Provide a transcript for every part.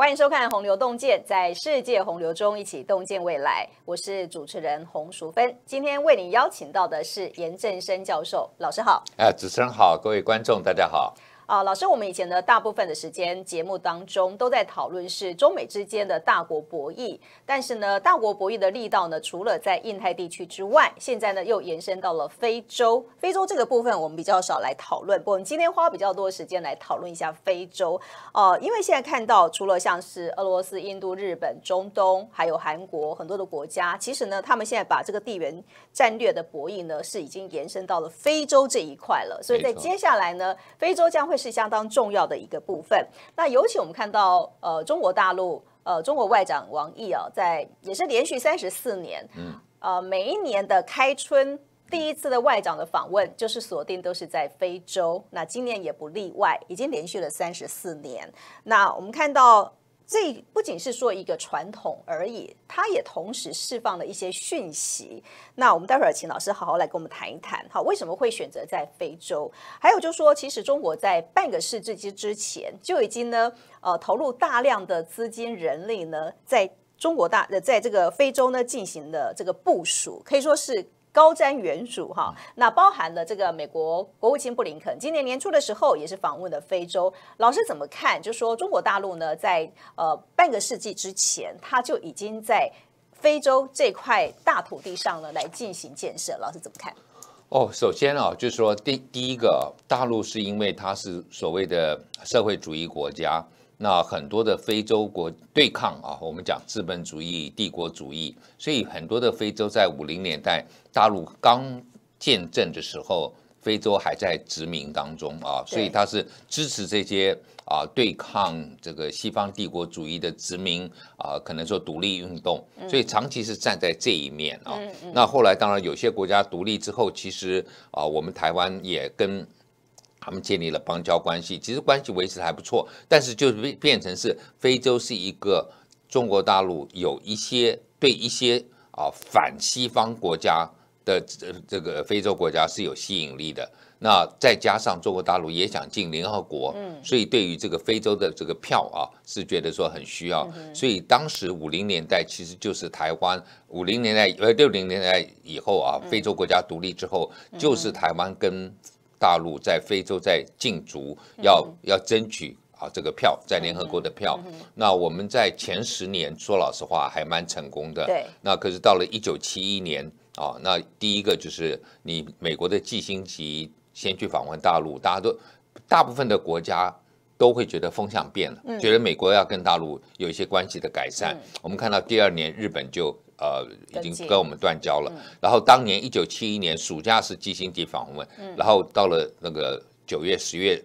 欢迎收看《洪流洞见》，在世界洪流中一起洞见未来。我是主持人洪淑芬，今天为您邀请到的是严正生教授。老师好！哎，主持人好，各位观众大家好。啊，老师，我们以前呢大部分的时间节目当中都在讨论是中美之间的大国博弈，但是呢，大国博弈的力道呢，除了在印太地区之外，现在呢又延伸到了非洲。非洲这个部分我们比较少来讨论，我们今天花比较多的时间来讨论一下非洲。呃，因为现在看到，除了像是俄罗斯、印度、日本、中东，还有韩国很多的国家，其实呢，他们现在把这个地缘战略的博弈呢，是已经延伸到了非洲这一块了。所以在接下来呢，非洲将会是相当重要的一个部分。那尤其我们看到，呃，中国大陆，呃，中国外长王毅啊，在也是连续三十四年，嗯，呃，每一年的开春第一次的外长的访问，就是锁定都是在非洲。那今年也不例外，已经连续了三十四年。那我们看到。这不仅是说一个传统而已，它也同时释放了一些讯息。那我们待会儿请老师好好来跟我们谈一谈，哈，为什么会选择在非洲？还有就是说，其实中国在半个世纪之之前就已经呢，呃，投入大量的资金、人力呢，在中国大，在这个非洲呢，进行了这个部署，可以说是。高瞻远瞩哈，那包含了这个美国国务卿布林肯今年年初的时候也是访问了非洲，老师怎么看？就说中国大陆呢，在呃半个世纪之前，它就已经在非洲这块大土地上呢来进行建设，老师怎么看？哦，首先啊，就是说第第一个大陆是因为它是所谓的社会主义国家。那很多的非洲国对抗啊，我们讲资本主义帝国主义，所以很多的非洲在五零年代大陆刚建政的时候，非洲还在殖民当中啊，所以他是支持这些啊对抗这个西方帝国主义的殖民啊，可能说独立运动，所以长期是站在这一面啊。那后来当然有些国家独立之后，其实啊，我们台湾也跟。他们建立了邦交关系，其实关系维持的还不错，但是就是变成是非洲是一个中国大陆有一些对一些啊反西方国家的这个非洲国家是有吸引力的。那再加上中国大陆也想进联合国，所以对于这个非洲的这个票啊，是觉得说很需要。所以当时五零年代其实就是台湾五零年代呃六零年代以后啊，非洲国家独立之后，就是台湾跟。大陆在非洲在竞逐，要要争取啊这个票，在联合国的票。那我们在前十年说老实话还蛮成功的。对。那可是到了一九七一年啊，那第一个就是你美国的季星级先去访问大陆，大家都大部分的国家都会觉得风向变了，觉得美国要跟大陆有一些关系的改善。我们看到第二年日本就。呃，已经跟我们断交了。然后当年一九七一年暑假是基辛迪访问，然后到了那个九月十月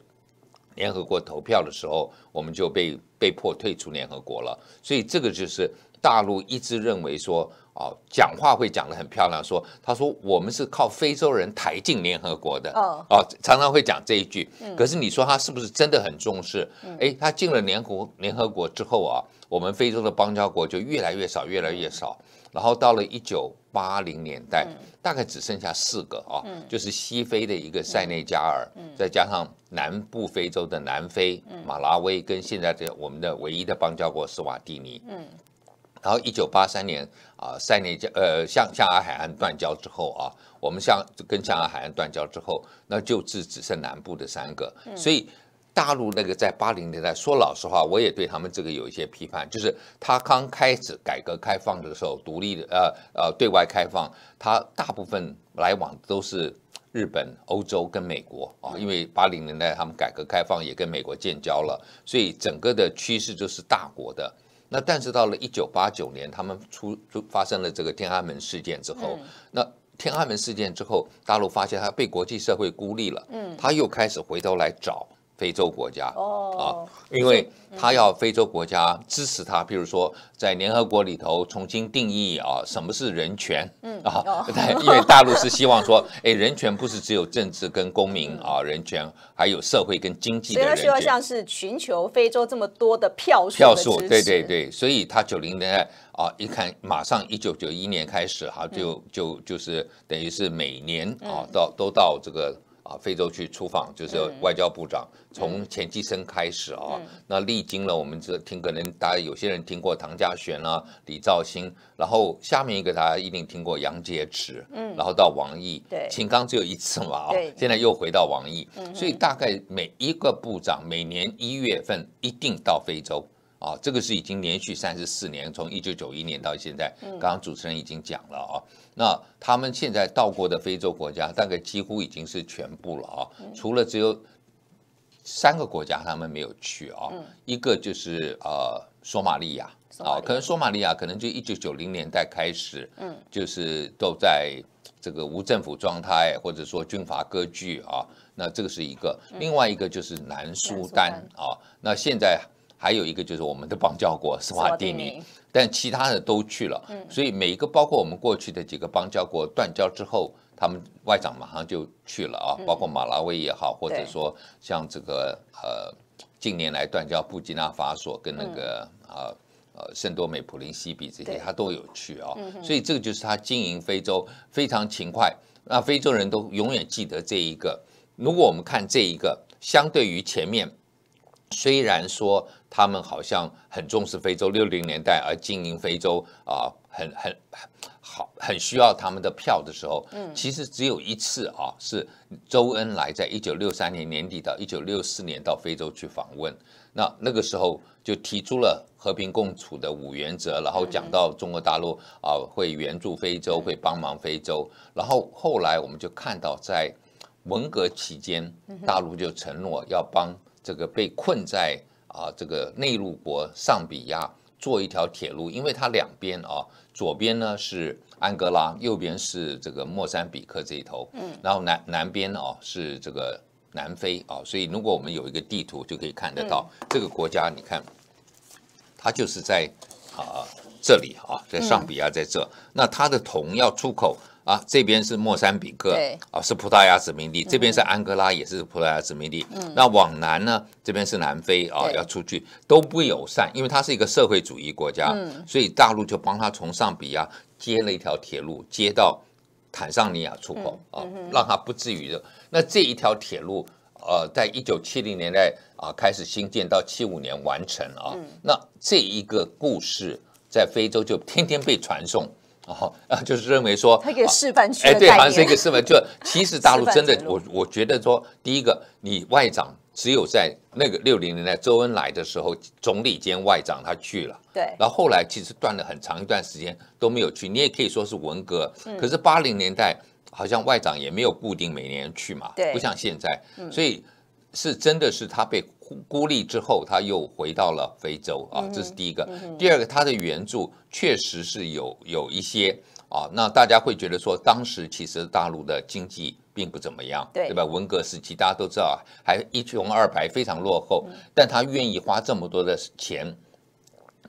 联合国投票的时候，我们就被被迫退出联合国了。所以这个就是大陆一直认为说，啊，讲话会讲的很漂亮，说他说我们是靠非洲人抬进联合国的，哦，常常会讲这一句。可是你说他是不是真的很重视？哎，他进了联合联合国之后啊，我们非洲的邦交国就越来越少，越来越少。然后到了一九八零年代，大概只剩下四个啊，就是西非的一个塞内加尔，再加上南部非洲的南非、马拉维，跟现在的我们的唯一的邦交国斯瓦蒂尼。嗯，然后一九八三年啊，塞内加呃，象象牙海岸断交之后啊，我们像跟象牙海岸断交之后，那就只只剩南部的三个，所以。大陆那个在八零年代说老实话，我也对他们这个有一些批判，就是他刚开始改革开放的时候，独立的呃呃对外开放，他大部分来往都是日本、欧洲跟美国啊，因为八零年代他们改革开放也跟美国建交了，所以整个的趋势就是大国的。那但是到了一九八九年，他们出发生了这个天安门事件之后，那天安门事件之后，大陆发现他被国际社会孤立了，嗯，他又开始回头来找。非洲国家啊，因为他要非洲国家支持他，譬如说在联合国里头重新定义啊什么是人权啊，因为大陆是希望说，哎，人权不是只有政治跟公民啊，人权还有社会跟经济的人权。所以他需要像是寻求非洲这么多的票数，票数对对对，所以他九零年代啊，一看马上一九九一年开始，哈，就就就是等于是每年啊到都到这个。啊，非洲去出访就是外交部长从钱其生开始啊，那历经了我们这听，可能大家有些人听过唐家璇啊、李肇星，然后下面一个大家一定听过杨洁篪，嗯，然后到王毅，对，秦刚只有一次嘛啊，现在又回到王毅，所以大概每一个部长每年一月份一定到非洲啊，这个是已经连续三十四年，从一九九一年到现在，刚刚主持人已经讲了啊。那他们现在到过的非洲国家，大概几乎已经是全部了啊，除了只有三个国家他们没有去啊，一个就是呃索马利亚啊，可能索马利亚可能就一九九零年代开始，嗯，就是都在这个无政府状态或者说军阀割据啊，那这个是一个，另外一个就是南苏丹啊，那现在还有一个就是我们的邦交国斯瓦蒂尼。但其他的都去了，所以每一个包括我们过去的几个邦交国断交之后，他们外长马上就去了啊，包括马拉维也好，或者说像这个呃近年来断交布基纳法索跟那个啊呃圣多美普林西比这些，他都有去啊，所以这个就是他经营非洲非常勤快，那非洲人都永远记得这一个。如果我们看这一个，相对于前面，虽然说。他们好像很重视非洲，六零年代而经营非洲啊，很很很好，很需要他们的票的时候，嗯，其实只有一次啊，是周恩来在一九六三年年底到一九六四年到非洲去访问，那那个时候就提出了和平共处的五原则，然后讲到中国大陆啊会援助非洲，会帮忙非洲，然后后来我们就看到在文革期间，大陆就承诺要帮这个被困在。啊，这个内陆国上比亚做一条铁路，因为它两边啊，左边呢是安哥拉，右边是这个莫桑比克这一头，嗯，然后南南边啊是这个南非啊，所以如果我们有一个地图，就可以看得到这个国家，你看，它就是在啊这里啊，在上比亚在这，那它的铜要出口。啊，这边是莫桑比克，啊是葡萄牙殖民地。这边是安哥拉，也是葡萄牙殖民地。嗯，那往南呢，这边是南非，啊，要出去都不友善，因为它是一个社会主义国家，嗯，所以大陆就帮他从上比亚接了一条铁路，接到坦桑尼亚出口，啊，让他不至于。那这一条铁路，呃，在一九七零年代啊开始兴建，到七五年完成啊。那这一个故事在非洲就天天被传颂。哦就是认为说他给示范区哎，对，好像是一个示范。就 其实大陆真的，我我觉得说，第一个，你外长只有在那个六零年代周恩来的时候，总理兼外长他去了。对。然后后来其实断了很长一段时间都没有去，你也可以说是文革。可是八零年代好像外长也没有固定每年去嘛。对。不像现在，所以是真的是他被。孤立之后，他又回到了非洲啊，这是第一个。第二个，他的援助确实是有有一些啊，那大家会觉得说，当时其实大陆的经济并不怎么样，对吧？文革时期大家都知道，还一穷二白，非常落后，但他愿意花这么多的钱。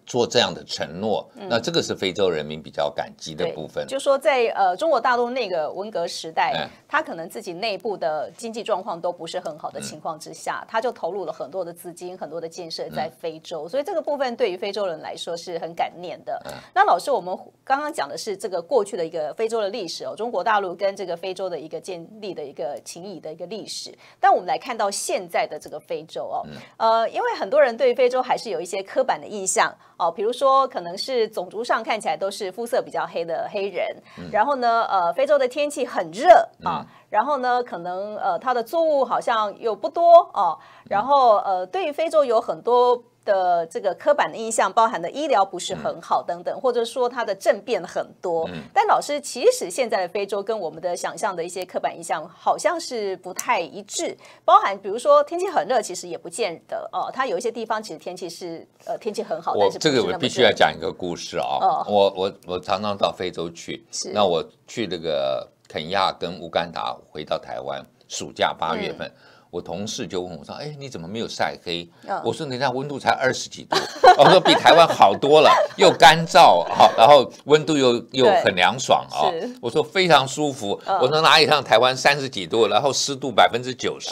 做这样的承诺，那这个是非洲人民比较感激的部分。就说在呃中国大陆那个文革时代，他可能自己内部的经济状况都不是很好的情况之下，他就投入了很多的资金，很多的建设在非洲，所以这个部分对于非洲人来说是很感念的。那老师，我们刚刚讲的是这个过去的一个非洲的历史哦，中国大陆跟这个非洲的一个建立的一个情谊的一个历史，但我们来看到现在的这个非洲哦，呃，因为很多人对非洲还是有一些刻板的印象。哦，比如说，可能是种族上看起来都是肤色比较黑的黑人，然后呢，呃，非洲的天气很热啊，然后呢，可能呃，它的作物好像又不多哦，然后呃，对于非洲有很多。的这个刻板的印象包含的医疗不是很好等等，或者说它的政变很多。但老师，其实现在的非洲跟我们的想象的一些刻板印象好像是不太一致。包含比如说天气很热，其实也不见得哦。它有一些地方其实天气是呃天气很好。但是这个我必须要讲一个故事啊。哦。我我我常常到非洲去。是。那我去那个肯亚跟乌干达，回到台湾，暑假八月份。我同事就问我说：“哎，你怎么没有晒黑？”我说：“你那温度才二十几度。”我说：“比台湾好多了，又干燥啊，然后温度又又很凉爽啊。”我说：“非常舒服。”我说：“哪里像台湾三十几度，然后湿度百分之九十。”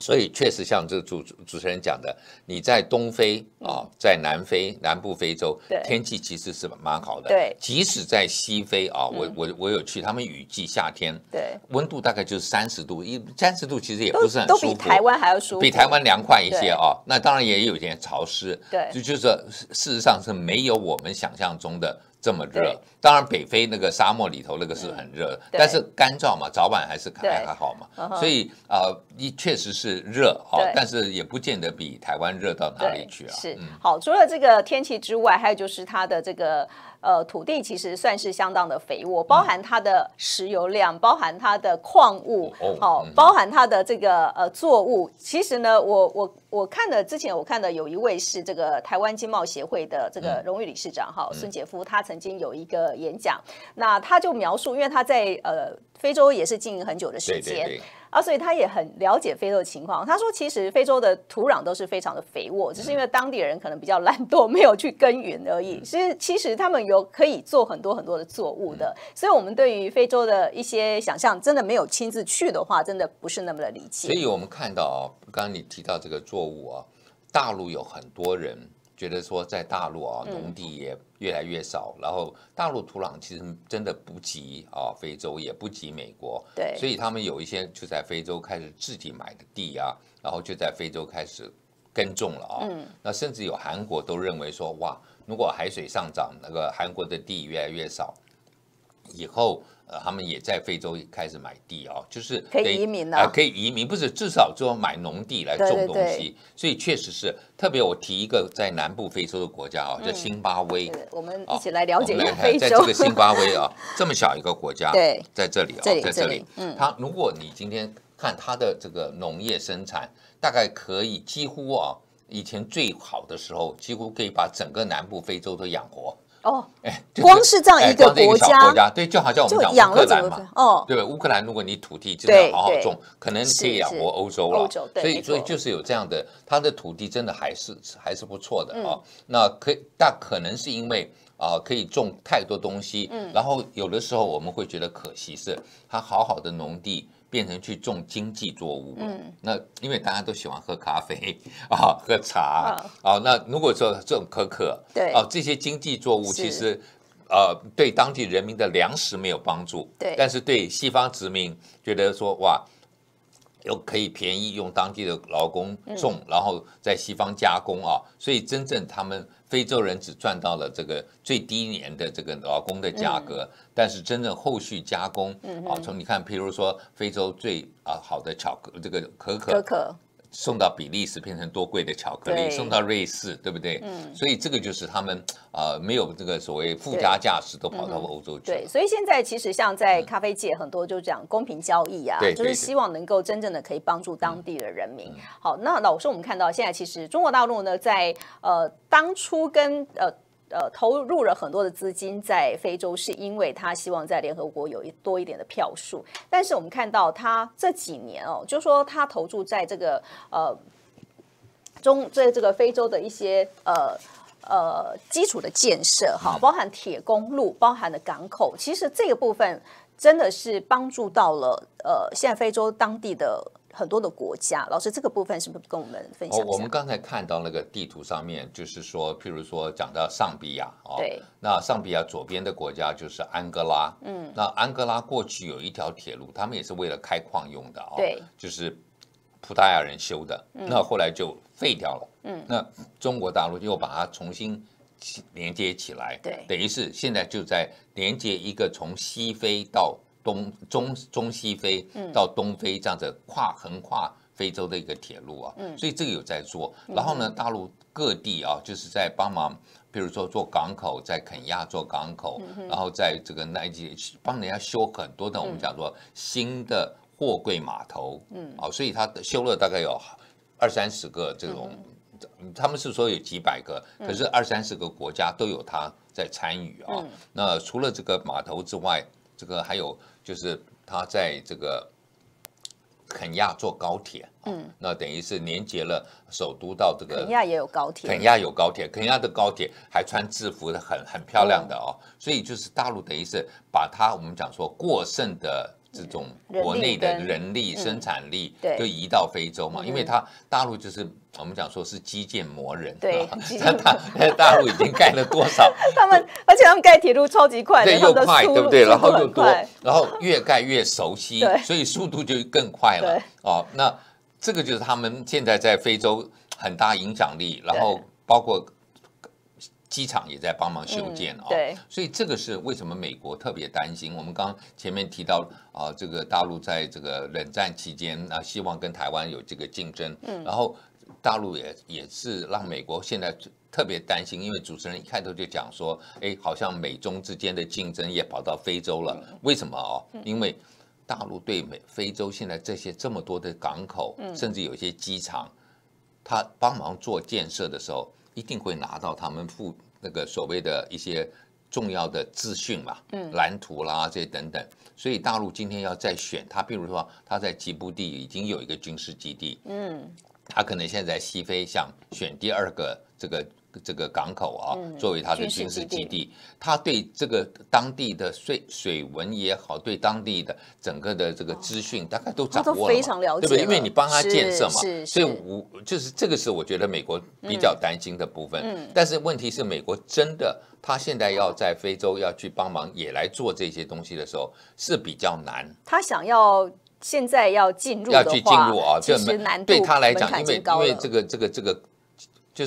所以确实像这主主持人讲的，你在东非啊，在南非南部非洲，天气其实是蛮好的。对，即使在西非啊，我我我有去，他们雨季夏天，对，温度大概就是三十度，一三十度其实也不是很舒服，比台湾还要舒服，比台湾凉快一些啊。那当然也有点潮湿，对，就就是事实上是没有我们想象中的。这么热，当然北非那个沙漠里头那个是很热，但是干燥嘛，早晚还是还还好嘛。所以啊，一确实是热啊，但是也不见得比台湾热到哪里去啊。是好，除了这个天气之外，还有就是它的这个。呃，土地其实算是相当的肥沃，包含它的石油量，包含它的矿物，好，包含它的这个呃作物。其实呢，我我我看的之前，我看的有一位是这个台湾经贸协会的这个荣誉理事长哈孙杰夫，他曾经有一个演讲，那他就描述，因为他在呃非洲也是经营很久的时间。啊，所以他也很了解非洲的情况。他说，其实非洲的土壤都是非常的肥沃，只是因为当地人可能比较懒惰，没有去耕耘而已。其实，其实他们有可以做很多很多的作物的。所以，我们对于非洲的一些想象，真的没有亲自去的话，真的不是那么的理解。所以我们看到啊，刚刚你提到这个作物啊，大陆有很多人。觉得说在大陆啊，农地也越来越少，然后大陆土壤其实真的不及啊，非洲也不及美国，对，所以他们有一些就在非洲开始自己买的地啊，然后就在非洲开始耕种了啊，那甚至有韩国都认为说哇，如果海水上涨，那个韩国的地越来越少，以后。呃，他们也在非洲开始买地哦，就是可以移民了，啊，可以移民，不是，至少说买农地来种东西，所以确实是特别。我提一个在南部非洲的国家啊，叫津巴威。我们一起来了解非洲。在这个津巴威啊，这么小一个国家，对，在这里啊，在这里，嗯，它如果你今天看它的这个农业生产，大概可以几乎啊，以前最好的时候，几乎可以把整个南部非洲都养活。哦，哎，光是这样一个国家，对，就好像我们讲乌克兰嘛，哦，对吧？乌克兰，如果你土地真的好好种，可能可以养活欧洲了。所以，所以就是有这样的，它的土地真的还是还是不错的啊。那可但可能是因为啊，可以种太多东西，嗯，然后有的时候我们会觉得可惜，是它好好的农地。变成去种经济作物，那因为大家都喜欢喝咖啡啊，喝茶啊，那如果说种可可，对，哦，这些经济作物其实，呃，对当地人民的粮食没有帮助，对，但是对西方殖民觉得说哇。又可以便宜用当地的劳工种，然后在西方加工啊，所以真正他们非洲人只赚到了这个最低廉的这个劳工的价格，但是真正后续加工啊，从你看，譬如说非洲最啊好的巧克这个可可。送到比利时变成多贵的巧克力，送到瑞士，对不对？嗯，所以这个就是他们啊，没有这个所谓附加价值都跑到欧洲去。对，所以现在其实像在咖啡界，很多就讲公平交易啊，就是希望能够真正的可以帮助当地的人民。好，那老师我们看到现在其实中国大陆呢，在呃当初跟呃。呃，投入了很多的资金在非洲，是因为他希望在联合国有一多一点的票数。但是我们看到他这几年哦，就说他投注在这个呃中这这个非洲的一些呃呃基础的建设哈，包含铁公路，包含的港口，其实这个部分真的是帮助到了呃现在非洲当地的。很多的国家，老师，这个部分是不是跟我们分享？哦，我们刚才看到那个地图上面，就是说，譬如说讲到上比亚，对，那上比亚左边的国家就是安哥拉，嗯，那安哥拉过去有一条铁路，他们也是为了开矿用的，对，就是葡萄牙人修的，那后来就废掉了，嗯，那中国大陆又把它重新连接起来，对，等于是现在就在连接一个从西非到。东中中西非到东非这样子跨横跨非洲的一个铁路啊，所以这个有在做。然后呢，大陆各地啊，就是在帮忙，比如说做港口，在肯亚做港口，然后在这个埃及帮人家修很多的我们讲说新的货柜码头。嗯，啊，所以他修了大概有二三十个这种，他们是说有几百个，可是二三十个国家都有他在参与啊。那除了这个码头之外，这个还有。就是他在这个肯亚坐高铁，嗯，那等于是连接了首都到这个肯亚也有高铁，肯亚有高铁，肯亚的高铁还穿制服的，很很漂亮的哦。所以就是大陆等于是把它，我们讲说过剩的。这种国内的人力生产力就移到非洲嘛，因为它大陆就是我们讲说是基建磨人对，它大 大陆已经盖了多少？他们而且他们盖铁路超级快，对又快对不对？然后又多，然后越盖越熟悉，所以速度就更快了哦。那这个就是他们现在在非洲很大影响力，然后包括。机场也在帮忙修建啊，所以这个是为什么美国特别担心。我们刚前面提到啊，这个大陆在这个冷战期间啊，希望跟台湾有这个竞争，然后大陆也也是让美国现在特别担心，因为主持人一开头就讲说，哎，好像美中之间的竞争也跑到非洲了，为什么啊？因为大陆对美非洲现在这些这么多的港口，甚至有些机场，他帮忙做建设的时候。一定会拿到他们付那个所谓的一些重要的资讯嘛，嗯，蓝图啦，这等等。所以大陆今天要再选他，比如说他在吉布地已经有一个军事基地，嗯，他可能现在西非想选第二个这个。这个港口啊，作为它的军事基地，他对这个当地的水水文也好，对当地的整个的这个资讯，大概都掌握了，非常了解，对不对？因为你帮他建设嘛，所以，我就是这个是我觉得美国比较担心的部分。但是问题是，美国真的，他现在要在非洲要去帮忙，也来做这些东西的时候，是比较难。他想要现在要进入，要去进入啊，就实难对他来讲，因为因为这个这个这个。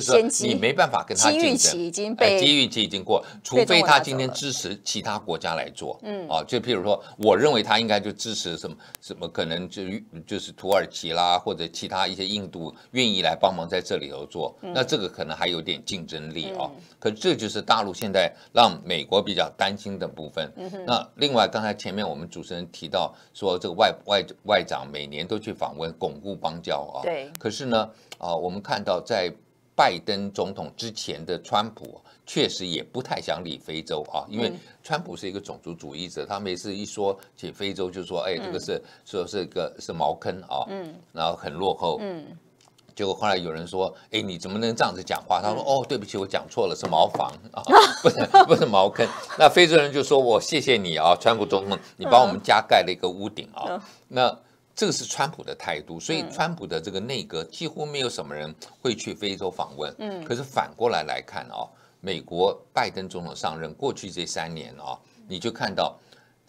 就是你没办法跟他竞争，已经被机遇期已经过，除非他今天支持其他国家来做，嗯，啊，就譬如说，我认为他应该就支持什么什么，可能就就是土耳其啦，或者其他一些印度愿意来帮忙在这里头做，那这个可能还有点竞争力啊。可这就是大陆现在让美国比较担心的部分。那另外，刚才前面我们主持人提到说，这个外外外长每年都去访问，巩固邦交啊。对。可是呢，啊，我们看到在。拜登总统之前的川普确实也不太想理非洲啊，因为川普是一个种族主义者，他每次一说起非洲就说：“哎，这个是说是一个是茅坑啊，然后很落后。”结果后来有人说：“哎，你怎么能这样子讲话？”他说：“哦，对不起，我讲错了，是茅房啊，不是不是茅坑。”那非洲人就说：“我谢谢你啊，川普总统，你帮我们加盖了一个屋顶啊。”那这个是川普的态度，所以川普的这个内阁几乎没有什么人会去非洲访问。嗯，可是反过来来看哦，美国拜登总统上任过去这三年哦，你就看到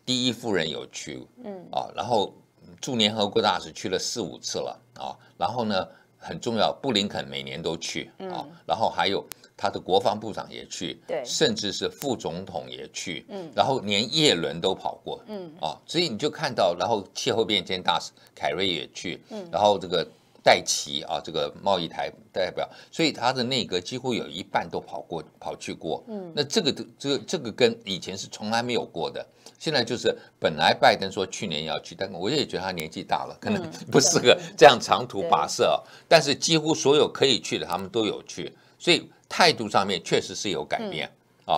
第一夫人有去，嗯啊，然后驻联合国大使去了四五次了啊，然后呢很重要，布林肯每年都去啊，然后还有。他的国防部长也去，对，甚至是副总统也去，嗯，然后连叶伦都跑过，嗯啊，所以你就看到，然后气候变迁大使凯瑞也去，嗯，然后这个戴奇啊，这个贸易台代表，所以他的内阁几乎有一半都跑过跑去过，嗯，那这个的这个这个跟以前是从来没有过的，现在就是本来拜登说去年要去，但我也觉得他年纪大了，可能不适合这样长途跋涉，但是几乎所有可以去的他们都有去，所以。态度上面确实是有改变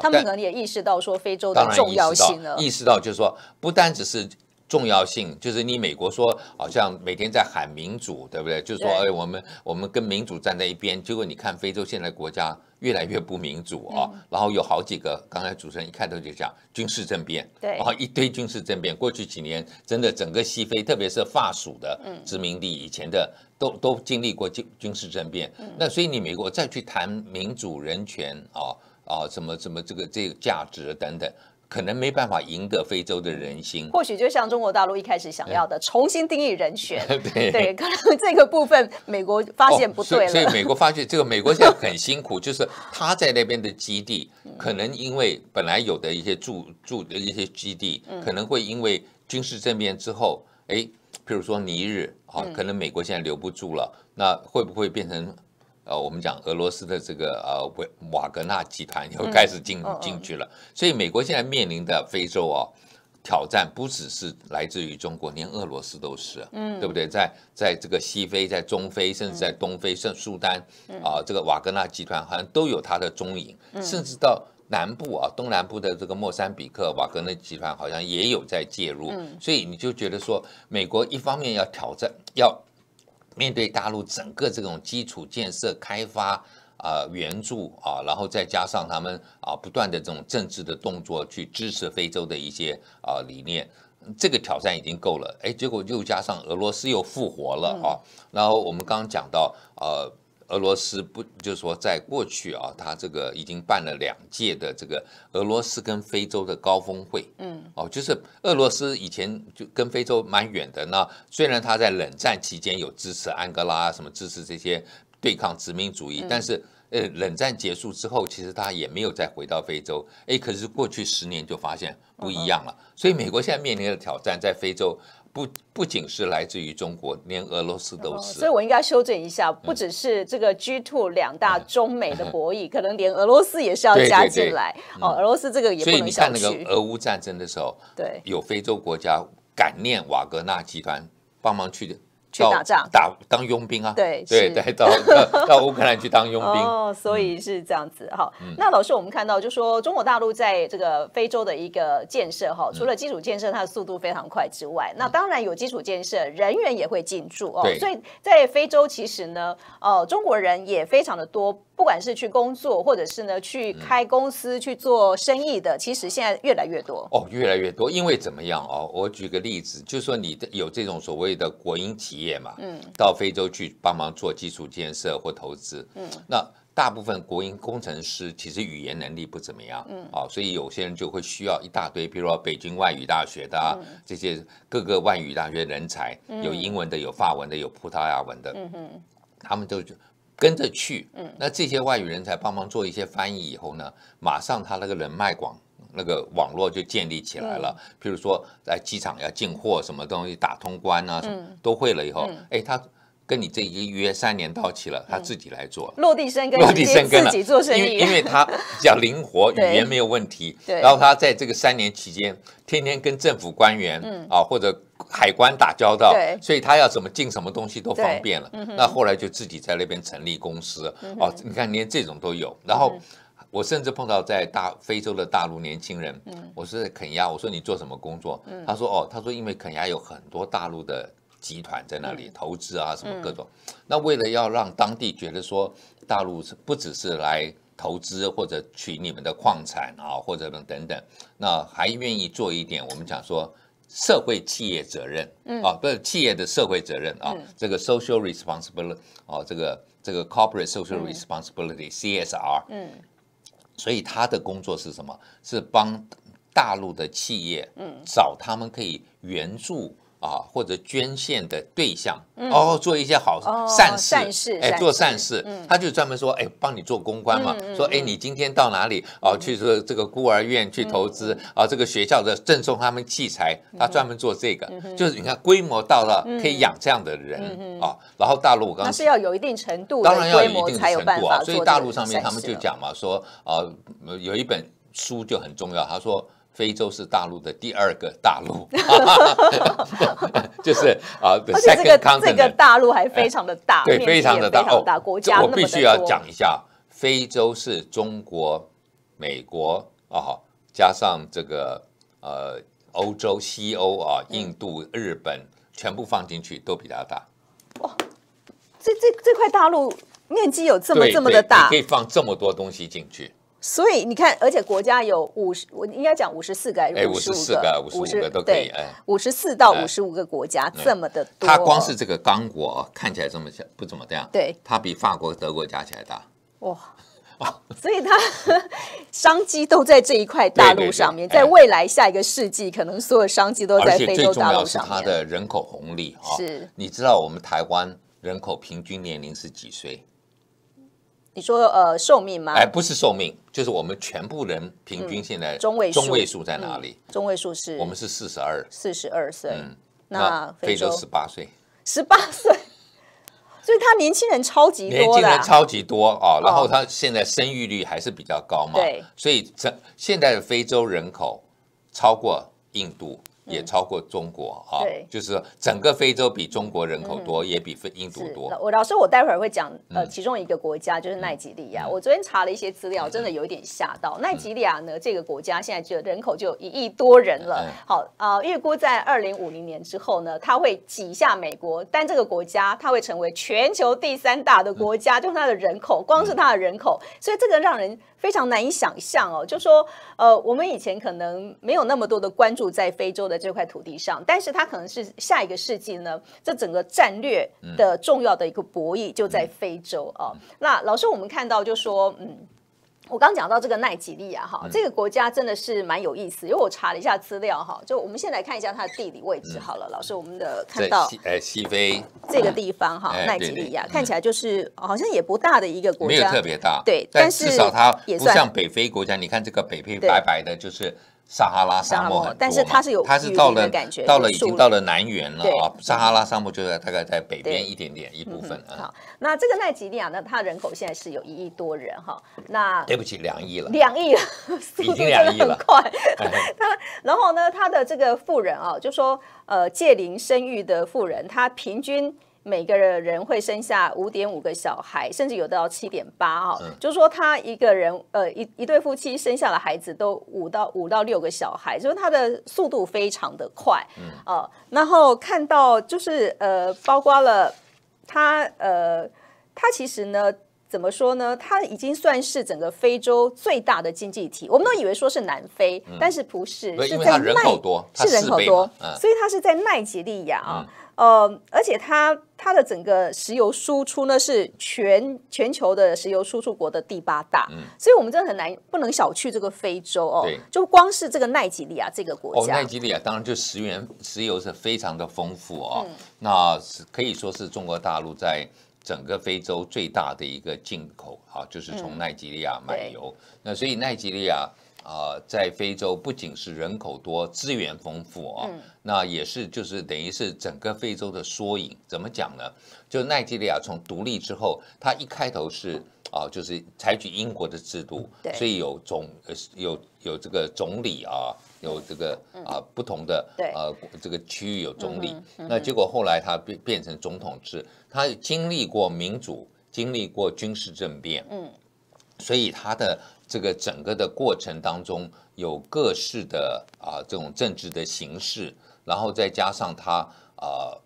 他们可能也意识到说非洲的重要性了。意识到就是说，不单只是重要性，就是你美国说好像每天在喊民主，对不对？就说哎，我们我们跟民主站在一边，结果你看非洲现在国家越来越不民主啊，然后有好几个，刚才主持人一开头就讲军事政变，对，然后一堆军事政变，过去几年真的整个西非，特别是法属的殖民地以前的。都都经历过军军事政变，那所以你美国再去谈民主人权啊啊什么什么这个这个价值等等，可能没办法赢得非洲的人心。或许就像中国大陆一开始想要的，重新定义人权。对对，可能这个部分美国发现不对了。所以美国发现这个美国现在很辛苦，就是他在那边的基地，可能因为本来有的一些驻驻的一些基地，可能会因为军事政变之后，哎。譬如说尼日，啊，可能美国现在留不住了，那会不会变成，呃，我们讲俄罗斯的这个呃瓦瓦格纳集团 又开始进进去了？所以美国现在面临的非洲啊挑战不只是来自于中国，连俄罗斯都是，嗯，对不对？在在这个西非、在中非，甚至在东非，像苏丹啊，这个瓦格纳集团好像都有它的踪影，甚至到。南部啊，东南部的这个莫桑比克瓦格纳集团好像也有在介入，所以你就觉得说，美国一方面要挑战，要面对大陆整个这种基础建设开发啊，援助啊，然后再加上他们啊不断的这种政治的动作去支持非洲的一些啊理念，这个挑战已经够了，哎，结果又加上俄罗斯又复活了啊，然后我们刚刚讲到呃。俄罗斯不，就是说，在过去啊，他这个已经办了两届的这个俄罗斯跟非洲的高峰会，嗯，哦，就是俄罗斯以前就跟非洲蛮远的，那虽然他在冷战期间有支持安哥拉什么支持这些对抗殖民主义，但是，呃，冷战结束之后，其实他也没有再回到非洲，哎，可是过去十年就发现不一样了，所以美国现在面临的挑战在非洲。不不仅是来自于中国，连俄罗斯都是。所以，我应该修正一下，不只是这个 G two 两大中美的博弈，可能连俄罗斯也是要加进来。哦，俄罗斯这个也不能下去。所以你看那个俄乌战争的时候，对，有非洲国家感念瓦格纳集团帮忙去的。去打仗，打当佣兵啊！对对对，到到乌克兰去当佣兵哦，所以是这样子哈。那老师，我们看到就说中国大陆在这个非洲的一个建设哈，除了基础建设，它的速度非常快之外，那当然有基础建设，人员也会进驻哦。所以在非洲其实呢，呃，中国人也非常的多。不管是去工作，或者是呢去开公司去做生意的，其实现在越来越多哦，越来越多，因为怎么样哦？我举个例子，就说你的有这种所谓的国营企业嘛，嗯，到非洲去帮忙做基础建设或投资，嗯，那大部分国营工程师其实语言能力不怎么样，嗯，哦，所以有些人就会需要一大堆，比如说北京外语大学的这些各个外语大学人才，有英文的，有法文的，有葡萄牙文的，嗯嗯，他们都。跟着去，嗯，那这些外语人才帮忙做一些翻译以后呢，马上他那个人脉广，那个网络就建立起来了。譬如说在机场要进货什么东西，打通关啊，什么都会了以后，哎，他。跟你这一个约三年到期了，他自己来做落地生根，落地生根了，自己做生意。因为因为他比较灵活，语言没有问题。然后他在这个三年期间，天天跟政府官员啊或者海关打交道，所以他要怎么进什么东西都方便了。那后来就自己在那边成立公司。哦，你看连这种都有。然后我甚至碰到在大非洲的大陆年轻人，我是肯亚，我说你做什么工作？他说哦，他说因为肯亚有很多大陆的。集团在那里投资啊，什么各种，那为了要让当地觉得说大陆是不只是来投资或者取你们的矿产啊，或者等等等，那还愿意做一点我们讲说社会企业责任啊，不是企业的社会责任啊，这个 social responsibility 哦，这个这个 corporate social responsibility CSR，嗯，所以他的工作是什么？是帮大陆的企业，嗯，找他们可以援助。啊，或者捐献的对象哦，做一些好善事，哎，做善事，他就专门说，哎，帮你做公关嘛，说，哎，你今天到哪里啊？去说这个孤儿院去投资啊，这个学校的赠送他们器材，他专门做这个，就是你看规模到了，可以养这样的人啊。然后大陆我刚刚，是要有一定程度，当然要有一定程度啊。所以大陆上面他们就讲嘛，说啊，有一本书就很重要，他说。非洲是大陆的第二个大陆，就是啊，而且这个这个大陆还非常的大，对，非常的大大国家。我必须要讲一下，非洲是中国、美国啊，加上这个呃欧洲、西欧啊、印度、日本，全部放进去都比它大。哇，这这这块大陆面积有这么这么的大，可以放这么多东西进去。所以你看，而且国家有五十，我应该讲五十四个，哎，五十四个，五十个都可以，哎，五十四到五十五个国家这么的多。它光是这个刚果看起来这么小，不怎么这样，对。它比法国、德国加起来大。哇，啊，所以它 商机都在这一块大陆上面，在未来下一个世纪，可能所有商机都在非洲大陆上面。它的人口红利哈，是。你知道我们台湾人口平均年龄是几岁？你说呃寿命吗？哎，不是寿命，就是我们全部人平均现在中位中位数在哪里？中位数是？我们是四十二，四十二岁。嗯，那非洲十八岁，十八岁，所以他年轻人超级，年轻人超级多啊。然后他现在生育率还是比较高嘛？对。所以，这现在的非洲人口超过印度。也超过中国啊，就是整个非洲比中国人口多，也比印度多。老老师，我待会儿会讲呃，其中一个国家就是奈及利亚。我昨天查了一些资料，真的有一点吓到。奈及利亚呢，这个国家现在就人口就一亿多人了。好啊，预估在二零五零年之后呢，它会挤下美国，但这个国家它会成为全球第三大的国家，就是它的人口，光是它的人口，所以这个让人。非常难以想象哦，就说呃，我们以前可能没有那么多的关注在非洲的这块土地上，但是它可能是下一个世纪呢，这整个战略的重要的一个博弈就在非洲啊。那老师，我们看到就说嗯。我刚讲到这个奈及利亚哈，这个国家真的是蛮有意思，因为我查了一下资料哈，就我们先来看一下它的地理位置好了，老师，我们的看到，哎，西非这个地方哈，奈及利亚看起来就是好像也不大的一个国家，没有特别大，对，但是至少它也不像北非国家，你看这个北非白白的，就是。撒哈拉沙漠，但是它是有，它是到了，到了已经到了南缘了啊！撒哈拉沙漠就在大概在北边一点点一部分啊。好，那这个奈吉利亚呢，它人口现在是有一亿多人哈。那对不起，两亿了，两亿了，已经两亿了，快。它 然后呢，它的这个富人啊，就说呃，借零生育的富人，他平均。每个人会生下五点五个小孩，甚至有的到七点八哦。就是说，他一个人，呃，一一对夫妻生下的孩子都五到五到六个小孩，就是他的速度非常的快，啊。然后看到就是呃，包括了他呃，他其实呢，怎么说呢？他已经算是整个非洲最大的经济体。我们都以为说是南非，但是不是？是在人口多，是人口多，所以他是在奈及利亚啊。呃，而且它它的整个石油输出呢是全全球的石油输出国的第八大，嗯，所以我们真的很难不能小觑这个非洲哦，就光是这个奈吉利亚这个国家，哦，奈吉利亚当然就石原石油是非常的丰富哦，嗯，那是可以说是中国大陆在整个非洲最大的一个进口啊，就是从奈吉利亚买油，那所以奈吉利亚。啊，在非洲不仅是人口多、资源丰富啊，那也是就是等于是整个非洲的缩影。怎么讲呢？就奈及利亚从独立之后，它一开头是啊，就是采取英国的制度，所以有总有有这个总理啊，有这个啊不同的啊这个区域有总理。那结果后来他变变成总统制，他经历过民主，经历过军事政变，嗯，所以他的。这个整个的过程当中有各式的啊这种政治的形式，然后再加上他啊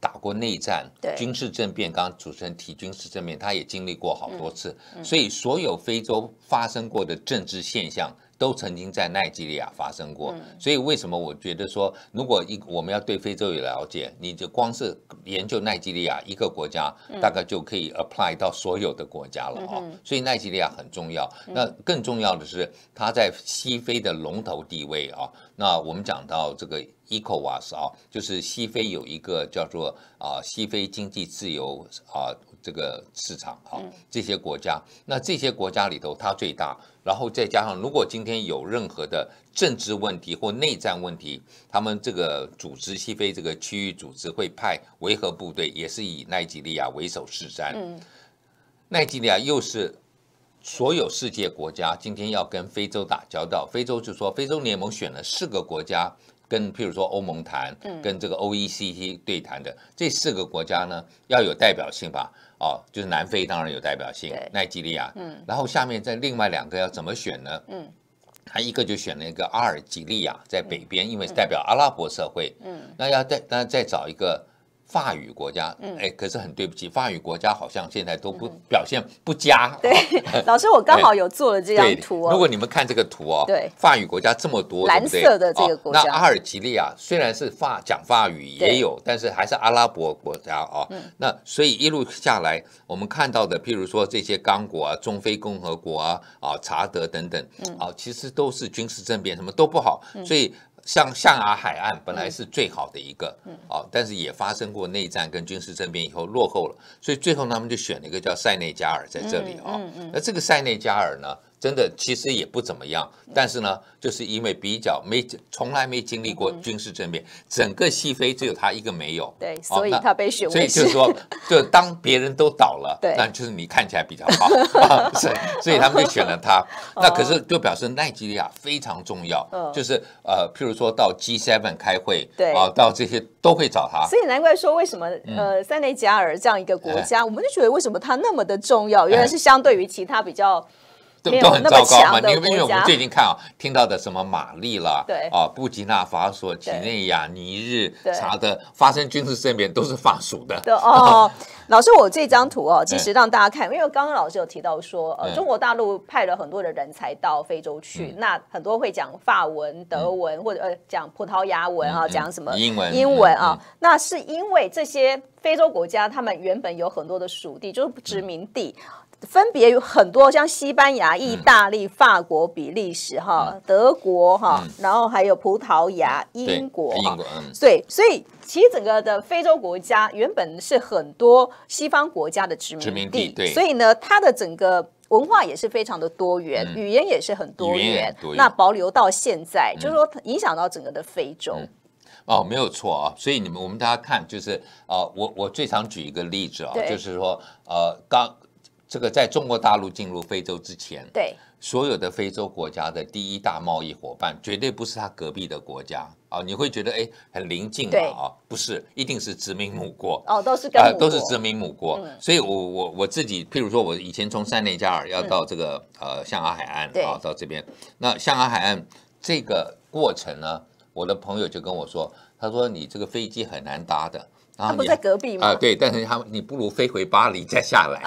打过内战，军事政变，刚刚主持人提军事政变，他也经历过好多次，所以所有非洲发生过的政治现象。都曾经在奈及利亚发生过，所以为什么我觉得说，如果一我们要对非洲有了解，你就光是研究奈及利亚一个国家，大概就可以 apply 到所有的国家了啊。所以奈及利亚很重要，那更重要的是它在西非的龙头地位啊。那我们讲到这个 ECOWAS 啊，就是西非有一个叫做啊西非经济自由啊。这个市场，哈，这些国家，那这些国家里头，它最大，然后再加上，如果今天有任何的政治问题或内战问题，他们这个组织西非这个区域组织会派维和部队，也是以奈及利亚为首是山奈及利亚又是所有世界国家今天要跟非洲打交道，非洲就说非洲联盟选了四个国家。跟譬如说欧盟谈，跟这个 O E C d 对谈的这四个国家呢，要有代表性吧？哦，就是南非当然有代表性，奈及利亚，嗯，然后下面再另外两个要怎么选呢？嗯，他一个就选了一个阿尔及利亚在北边，因为代表阿拉伯社会，嗯，那要再那再找一个。法语国家，哎，可是很对不起，法语国家好像现在都不表现不佳。对，老师，我刚好有做了这张图如果你们看这个图哦，对，法语国家这么多，蓝色的这个国家，那阿尔及利亚虽然是法讲法语也有，但是还是阿拉伯国家哦。那所以一路下来，我们看到的，譬如说这些刚果啊、中非共和国啊、啊查德等等，啊，其实都是军事政变，什么都不好，所以。像象牙海岸本来是最好的一个，哦，但是也发生过内战跟军事政变以后落后了，所以最后他们就选了一个叫塞内加尔在这里啊，那这个塞内加尔呢？真的其实也不怎么样，但是呢，就是因为比较没从来没经历过军事政变，整个西非只有他一个没有，对，所以他被选。所以就是说，就当别人都倒了，对，那就是你看起来比较好，是，所以他们就选了他。那可是就表示奈及利亚非常重要，就是呃，譬如说到 G seven 开会，对啊，到这些都会找他。所以难怪说为什么呃塞内加尔这样一个国家，我们就觉得为什么它那么的重要，原来是相对于其他比较。都都很糟糕嘛，因为因为我们最近看啊，听到的什么马利了啊，布吉纳法索、几内亚、尼日，啥的发生军事政变都是法属的。对哦，老师，我这张图哦，其实让大家看，因为刚刚老师有提到说，呃，中国大陆派了很多的人才到非洲去，那很多会讲法文、德文或者呃讲葡萄牙文啊，讲什么英文、英文啊，那是因为这些非洲国家他们原本有很多的属地，就是殖民地。分别有很多，像西班牙、意大利、法国、比利时哈、德国哈，然后还有葡萄牙、英国嗯，对，所以其实整个的非洲国家原本是很多西方国家的殖民殖民地，所以呢，它的整个文化也是非常的多元，语言也是很多元，那保留到现在，就是说影响到整个的非洲哦，没有错啊。所以你们我们大家看，就是啊，我我最常举一个例子啊，就是说呃刚。这个在中国大陆进入非洲之前，对所有的非洲国家的第一大贸易伙伴，绝对不是他隔壁的国家啊！你会觉得哎，很邻近嘛啊？不是，一定是殖民母国。哦，都是呃，都是殖民母国。所以，我我我自己，譬如说，我以前从塞内加尔要到这个呃，象牙海岸啊，到这边。那象牙海岸这个过程呢，我的朋友就跟我说，他说你这个飞机很难搭的。他们在隔壁吗？啊，对，但是他们，你不如飞回巴黎再下来。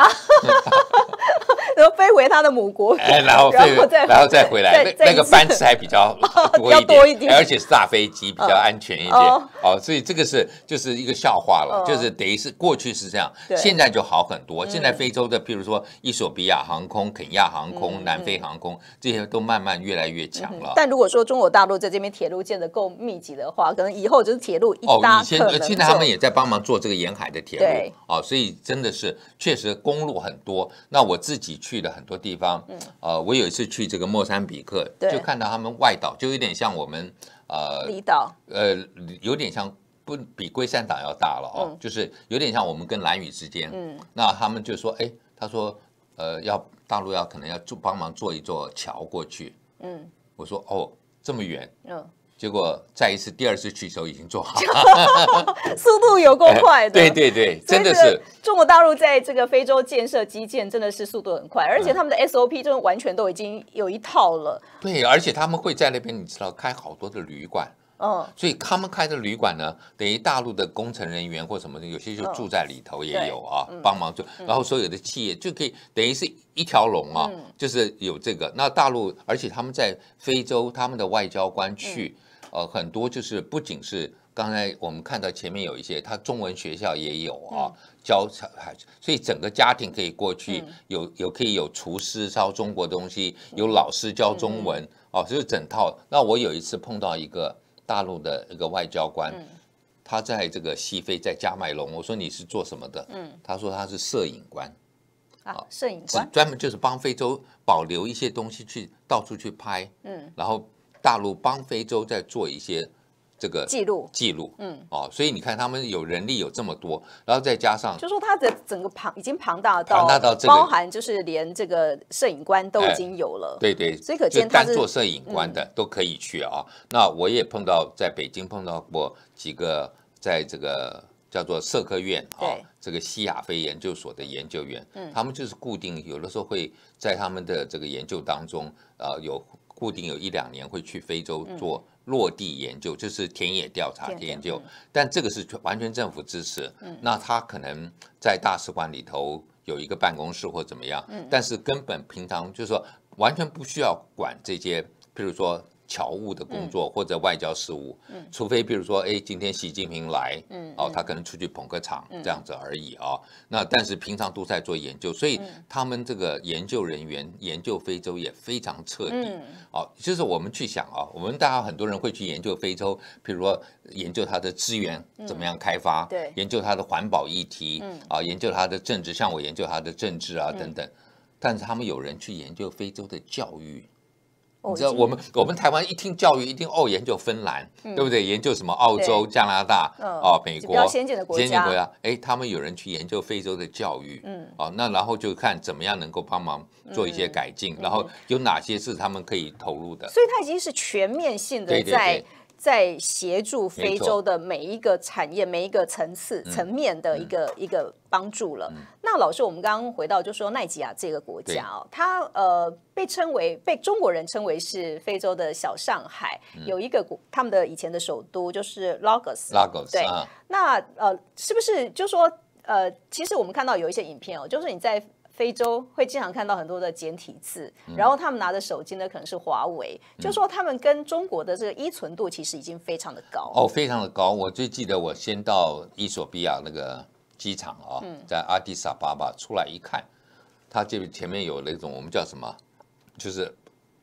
然后飞回他的母国，然后飞，然后再回来。那个班次还比较 多一点，而且是大飞机比较安全一点。哦，所以这个是就是一个笑话了，就是等于是过去是这样，现在就好很多。现在非洲的，比如说伊索比亚航空、肯亚航空、南非航空这些都慢慢越来越强了。但如果说中国大陆在这边铁路建的够密集的话，可能以后就是铁路一大。哦，以前现在他们也在帮忙做这个沿海的铁路。哦，所以真的是确实公路很多。那我自己。去了很多地方，嗯，呃，我有一次去这个莫桑比克，对，就看到他们外岛，就有点像我们，呃，离岛，呃，有点像不比龟山岛要大了哦，就是有点像我们跟蓝屿之间，嗯，那他们就说，哎，他说，呃，要大陆要可能要做帮忙做一座桥过去，嗯，我说哦，这么远，嗯。结果再一次第二次去的时候已经做好了，速度有够快的。对 对对，真的是中国大陆在这个非洲建设基建，真的是速度很快，而且他们的 SOP 真的完全都已经有一套了。对，而且他们会在那边，你知道开好多的旅馆。嗯。所以他们开的旅馆呢，等于大陆的工程人员或什么，的，有些就住在里头也有啊，帮忙住。然后所有的企业就可以等于是一条龙啊，就是有这个。那大陆，而且他们在非洲，他们的外交官去。呃，很多就是不仅是刚才我们看到前面有一些，他中文学校也有啊，教，所以整个家庭可以过去，有有可以有厨师烧中国东西，有老师教中文，哦，就是整套。那我有一次碰到一个大陆的一个外交官，他在这个西非在加麦隆，我说你是做什么的？嗯，他说他是摄影官，啊，摄影师专门就是帮非洲保留一些东西去到处去拍，嗯，然后。大陆帮非洲在做一些这个记录记录，嗯，哦，所以你看他们有人力有这么多，然后再加上就说它的整个庞已经庞大到庞大到包含就是连这个摄影官都已经有了，对对，所以可见单做摄影官的都可以去啊。那我也碰到在北京碰到过几个在这个叫做社科院啊这个西雅非研究所的研究员，嗯，他们就是固定有的时候会在他们的这个研究当中啊有。固定有一两年会去非洲做落地研究，就是田野调查研究。但这个是完全政府支持，那他可能在大使馆里头有一个办公室或怎么样。但是根本平常就是说，完全不需要管这些，譬如说。侨务的工作或者外交事务，嗯，除非比如说，哎，今天习近平来，嗯，哦，他可能出去捧个场，这样子而已啊。那但是平常都在做研究，所以他们这个研究人员研究非洲也非常彻底，哦，就是我们去想啊，我们大家很多人会去研究非洲，譬如说研究它的资源怎么样开发，对，研究它的环保议题，嗯，啊，研究它的政治，像我研究它的政治啊等等，但是他们有人去研究非洲的教育。你知道我们我们台湾一听教育一定哦研究芬兰对不对？研究什么澳洲、加拿大啊、美国先进的国家。哎，他们有人去研究非洲的教育，嗯，哦，那然后就看怎么样能够帮忙做一些改进，然后有哪些是他们可以投入的。所以它已经是全面性的在。在协助非洲的每一个产业、每一个层次层面的一个一个帮助了。那老师，我们刚刚回到就说奈吉亚这个国家哦，它呃被称为被中国人称为是非洲的小上海，有一个国他们的以前的首都就是 Lagos，Lagos 对。那呃是不是就说呃其实我们看到有一些影片哦，就是你在。非洲会经常看到很多的简体字，然后他们拿的手机呢，可能是华为，就说他们跟中国的这个依存度其实已经非常的高哦，非常的高。我最记得我先到伊索比亚那个机场啊，在阿迪萨巴巴出来一看，他这前面有那种我们叫什么，就是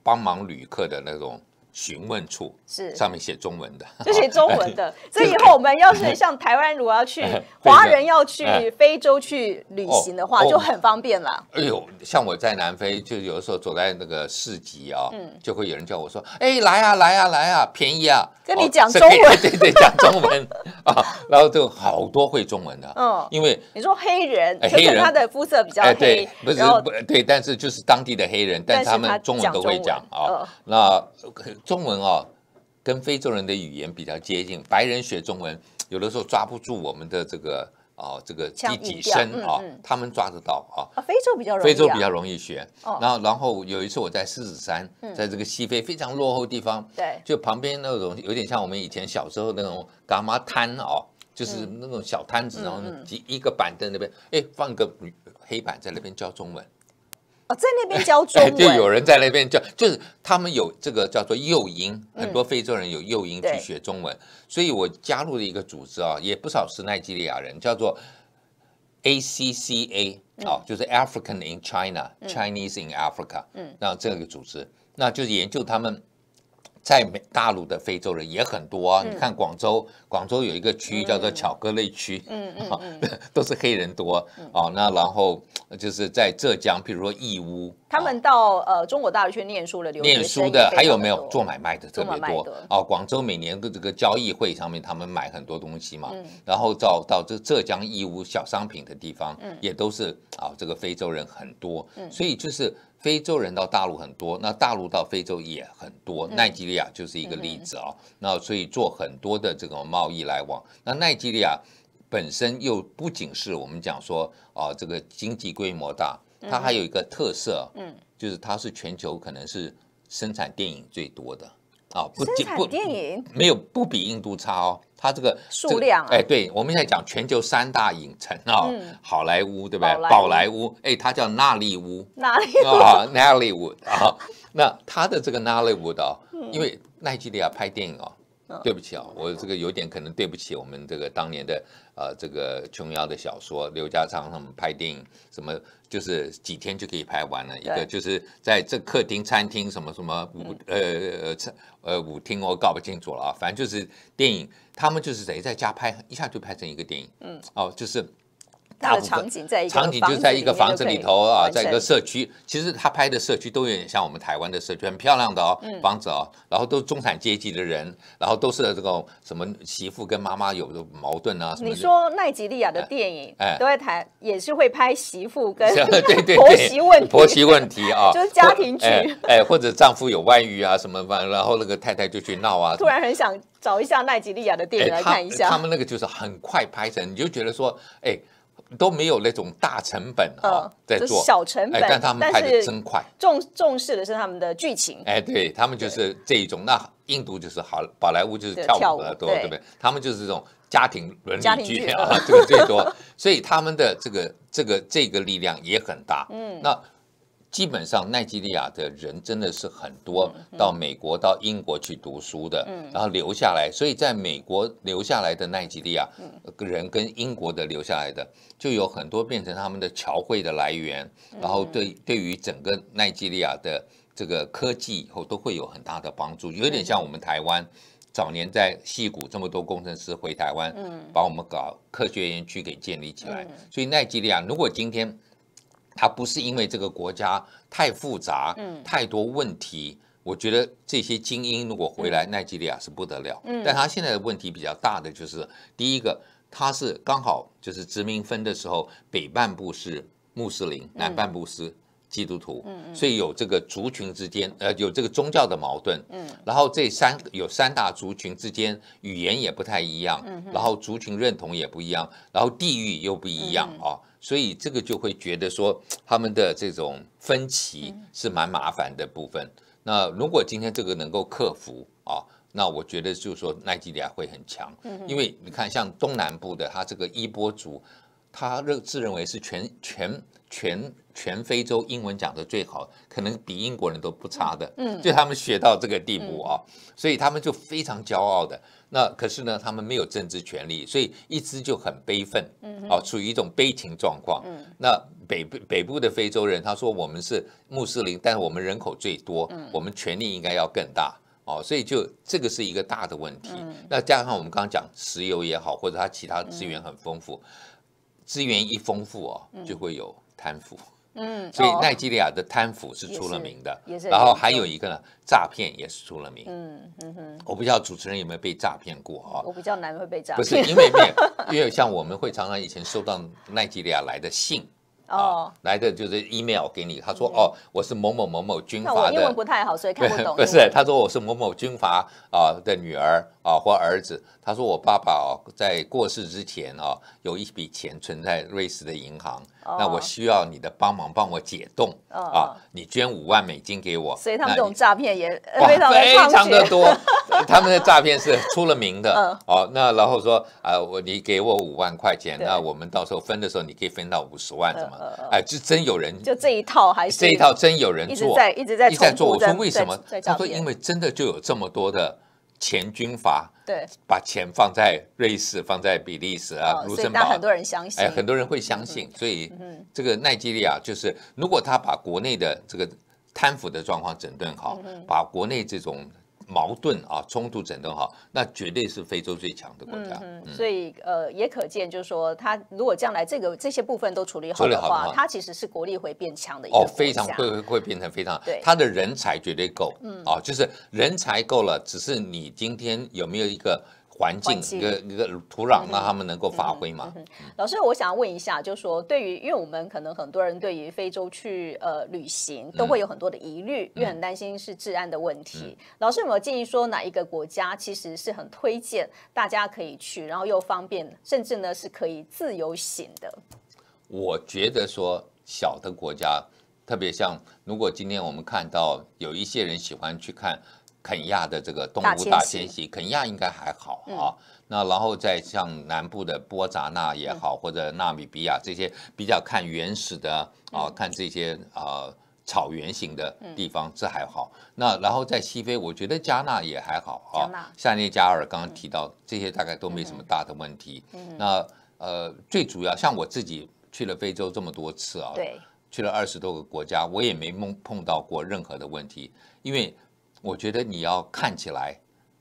帮忙旅客的那种。询问处是上面写中文的，就 写中文的，所以以后我们要是像台湾，如果要去 华人要去非洲去旅行的话，就很方便了。哎呦，像我在南非，就有的时候走在那个市集啊，就会有人叫我说：“哎，来啊，来啊，来啊，便宜啊！”跟你讲中文，对对讲中文啊，然后就好多会中文的。嗯，因为你说黑人，黑人他的肤色比较黑，不是对，但是就是当地的黑人，但他们中文都会讲啊。那。中文哦，跟非洲人的语言比较接近。白人学中文，有的时候抓不住我们的这个哦，这个第几声啊，他们抓得到啊。啊，非洲比较非洲比较容易学。然后，然后有一次我在狮子山，在这个西非非常落后地方，对，就旁边那种有点像我们以前小时候那种嘎嘛摊哦，就是那种小摊子，然后几一个板凳那边，哎，放个黑板在那边教中文。哦，在那边 教中文，就有人在那边教，就是他们有这个叫做幼英，很多非洲人有幼英去学中文，所以我加入了一个组织啊，也不少是奈及利亚人，叫做 A C C A 啊，就是 African in China，Chinese in Africa，嗯，那这个组织，那就是研究他们。在美大陆的非洲人也很多啊！你看广州，广州有一个区域叫做“巧克力区，嗯 嗯，都是黑人多啊。那然后就是在浙江，比如说义乌，他们到呃中国大陆去念书了，念书的还有没有做买卖的特别多？哦，广州每年的这个交易会上面，他们买很多东西嘛。然后到到这浙江义乌小商品的地方，也都是啊，这个非洲人很多，所以就是。非洲人到大陆很多，那大陆到非洲也很多。奈及利亚就是一个例子啊，那所以做很多的这种贸易来往。那奈及利亚本身又不仅是我们讲说啊，这个经济规模大，它还有一个特色，嗯，就是它是全球可能是生产电影最多的。哦，不仅不，电影没有不比印度差哦，它这个数量哎，对，我们现在讲全球三大影城啊，好莱坞对不对？宝莱坞哎，它叫纳利屋，纳利屋哦 n o l l y w o o d 啊，那它的这个 Nollywood 哦，因为奈吉利亚拍电影哦。对不起啊，我这个有点可能对不起我们这个当年的呃，这个琼瑶的小说，刘家昌他们拍电影，什么就是几天就可以拍完了，一个就是在这客厅、餐厅什么什么舞呃呃舞厅，我搞不清楚了啊，反正就是电影，他们就是等于在家拍，一下就拍成一个电影，嗯，哦，就是。大的场景在一个房子里头啊，在一个社区。其实他拍的社区都有点像我们台湾的社区，很漂亮的哦，房子哦，然后都是中产阶级的人，然后都是这种什么媳妇跟妈妈有的矛盾啊。你说奈吉利亚的电影哎，都在谈，也是会拍媳妇跟 对对婆媳问题婆媳问题啊，就是家庭剧哎，或者丈夫有外遇啊什么吧，然后那个太太就去闹啊。突然很想找一下奈吉利亚的电影来看一下。他们那个就是很快拍成，你就觉得说哎。都没有那种大成本啊，在做小成本，但他们拍的真快，重重视的是他们的剧情。哎，对他们就是这一种，那印度就是好，宝莱坞就是跳舞的多，对不对？他们就是这种家庭伦理剧 啊，这个最多，所以他们的这个这个这个力量也很大。嗯，那。基本上，奈及利亚的人真的是很多到美国、到英国去读书的，然后留下来，所以在美国留下来的奈及利亚人跟英国的留下来的，就有很多变成他们的侨汇的来源，然后对对于整个奈及利亚的这个科技以后都会有很大的帮助，有点像我们台湾早年在西谷这么多工程师回台湾，把我们搞科学园区给建立起来，所以奈及利亚如果今天。他不是因为这个国家太复杂，嗯，太多问题。我觉得这些精英如果回来，奈及利亚是不得了。嗯，但他现在的问题比较大的就是，第一个，他是刚好就是殖民分的时候，北半部是穆斯林，南半部是。基督徒，嗯，所以有这个族群之间，呃，有这个宗教的矛盾，嗯，然后这三有三大族群之间语言也不太一样，嗯，然后族群认同也不一样，然后地域又不一样啊，所以这个就会觉得说他们的这种分歧是蛮麻烦的部分。那如果今天这个能够克服啊，那我觉得就是说，奈及利亚会很强，嗯，因为你看像东南部的他这个伊波族，他认自认为是全全全。全非洲英文讲得最好，可能比英国人都不差的，嗯，就他们学到这个地步啊，所以他们就非常骄傲的。那可是呢，他们没有政治权利，所以一直就很悲愤，嗯，哦，处于一种悲情状况。嗯，那北北部的非洲人他说我们是穆斯林，但是我们人口最多，我们权力应该要更大，哦，所以就这个是一个大的问题。那加上我们刚刚讲石油也好，或者他其他资源很丰富，资源一丰富哦，就会有贪腐。嗯，所以奈吉利亚的贪腐是出了名的，然后还有一个呢，诈骗也是出了名。嗯嗯哼，我不知道主持人有没有被诈骗过啊？我比较难会被诈骗，不是因为 因为像我们会常常以前收到奈吉利亚来的信，哦，来的就是 email 给你，他说哦，我是某某某某军阀的，英文不太好，所以看不懂。不是，他说我是某某军阀啊的女儿啊或儿子。他说：“我爸爸哦，在过世之前哦，有一笔钱存在瑞士的银行，那我需要你的帮忙，帮我解冻啊！你捐五万美金给我，所以他们这种诈骗也 非常非常的多，他们的诈骗是出了名的哦。那然后说啊，我你给我五万块钱，那我们到时候分的时候，你可以分到五十万，怎么？哎，就真有人就这一套，还是这一套真有人做，一直在一直在做。我说为什么？他说因为真的就有这么多的。”前军阀对把钱放在瑞士、放在比利时啊，卢森堡，很多人相信，哎，很多人会相信。所以这个奈基利亚就是如果他把国内的这个贪腐的状况整顿好，把国内这种。矛盾啊，冲突整顿哈，那绝对是非洲最强的国家。嗯所以呃，也可见就是说，他如果将来这个这些部分都处理好的话，他其实是国力会变强的。一哦，非常会会会变成非常，对，他的人才绝对够。嗯，啊，就是人才够了，只是你今天有没有一个。环境一个一个土壤，让他们能够发挥嘛。老师，我想问一下，就是说对于，因为我们可能很多人对于非洲去呃旅行，都会有很多的疑虑，因为很担心是治安的问题。老师有没有建议说哪一个国家其实是很推荐大家可以去，然后又方便，甚至呢是可以自由行的？我觉得说小的国家，特别像，如果今天我们看到有一些人喜欢去看。肯亚的这个东欧大迁徙，肯亚应该还好啊。那然后再像南部的波扎纳也好，或者纳米比亚这些比较看原始的啊，看这些啊草原型的地方，这还好。那然后在西非，我觉得加纳也还好啊。加内加尔刚刚提到这些，大概都没什么大的问题。那呃，最主要像我自己去了非洲这么多次啊，对，去了二十多个国家，我也没碰碰到过任何的问题，因为。我觉得你要看起来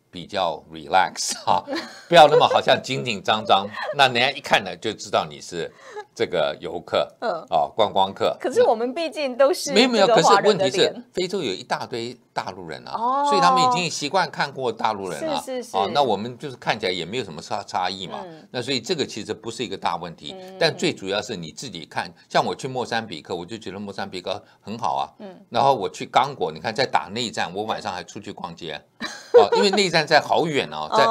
比较 relax 啊，不要那么好像紧紧张张，那人家一看呢就知道你是。这个游客，嗯，啊，观光客。可是我们毕竟都是没有没有，可是问题是，非洲有一大堆大陆人啊，所以他们已经习惯看过大陆人了，是是是。那我们就是看起来也没有什么差差异嘛。那所以这个其实不是一个大问题。但最主要是你自己看，像我去莫桑比克，我就觉得莫桑比克很好啊。嗯。然后我去刚果，你看在打内战，我晚上还出去逛街，哦，因为内战在好远哦，在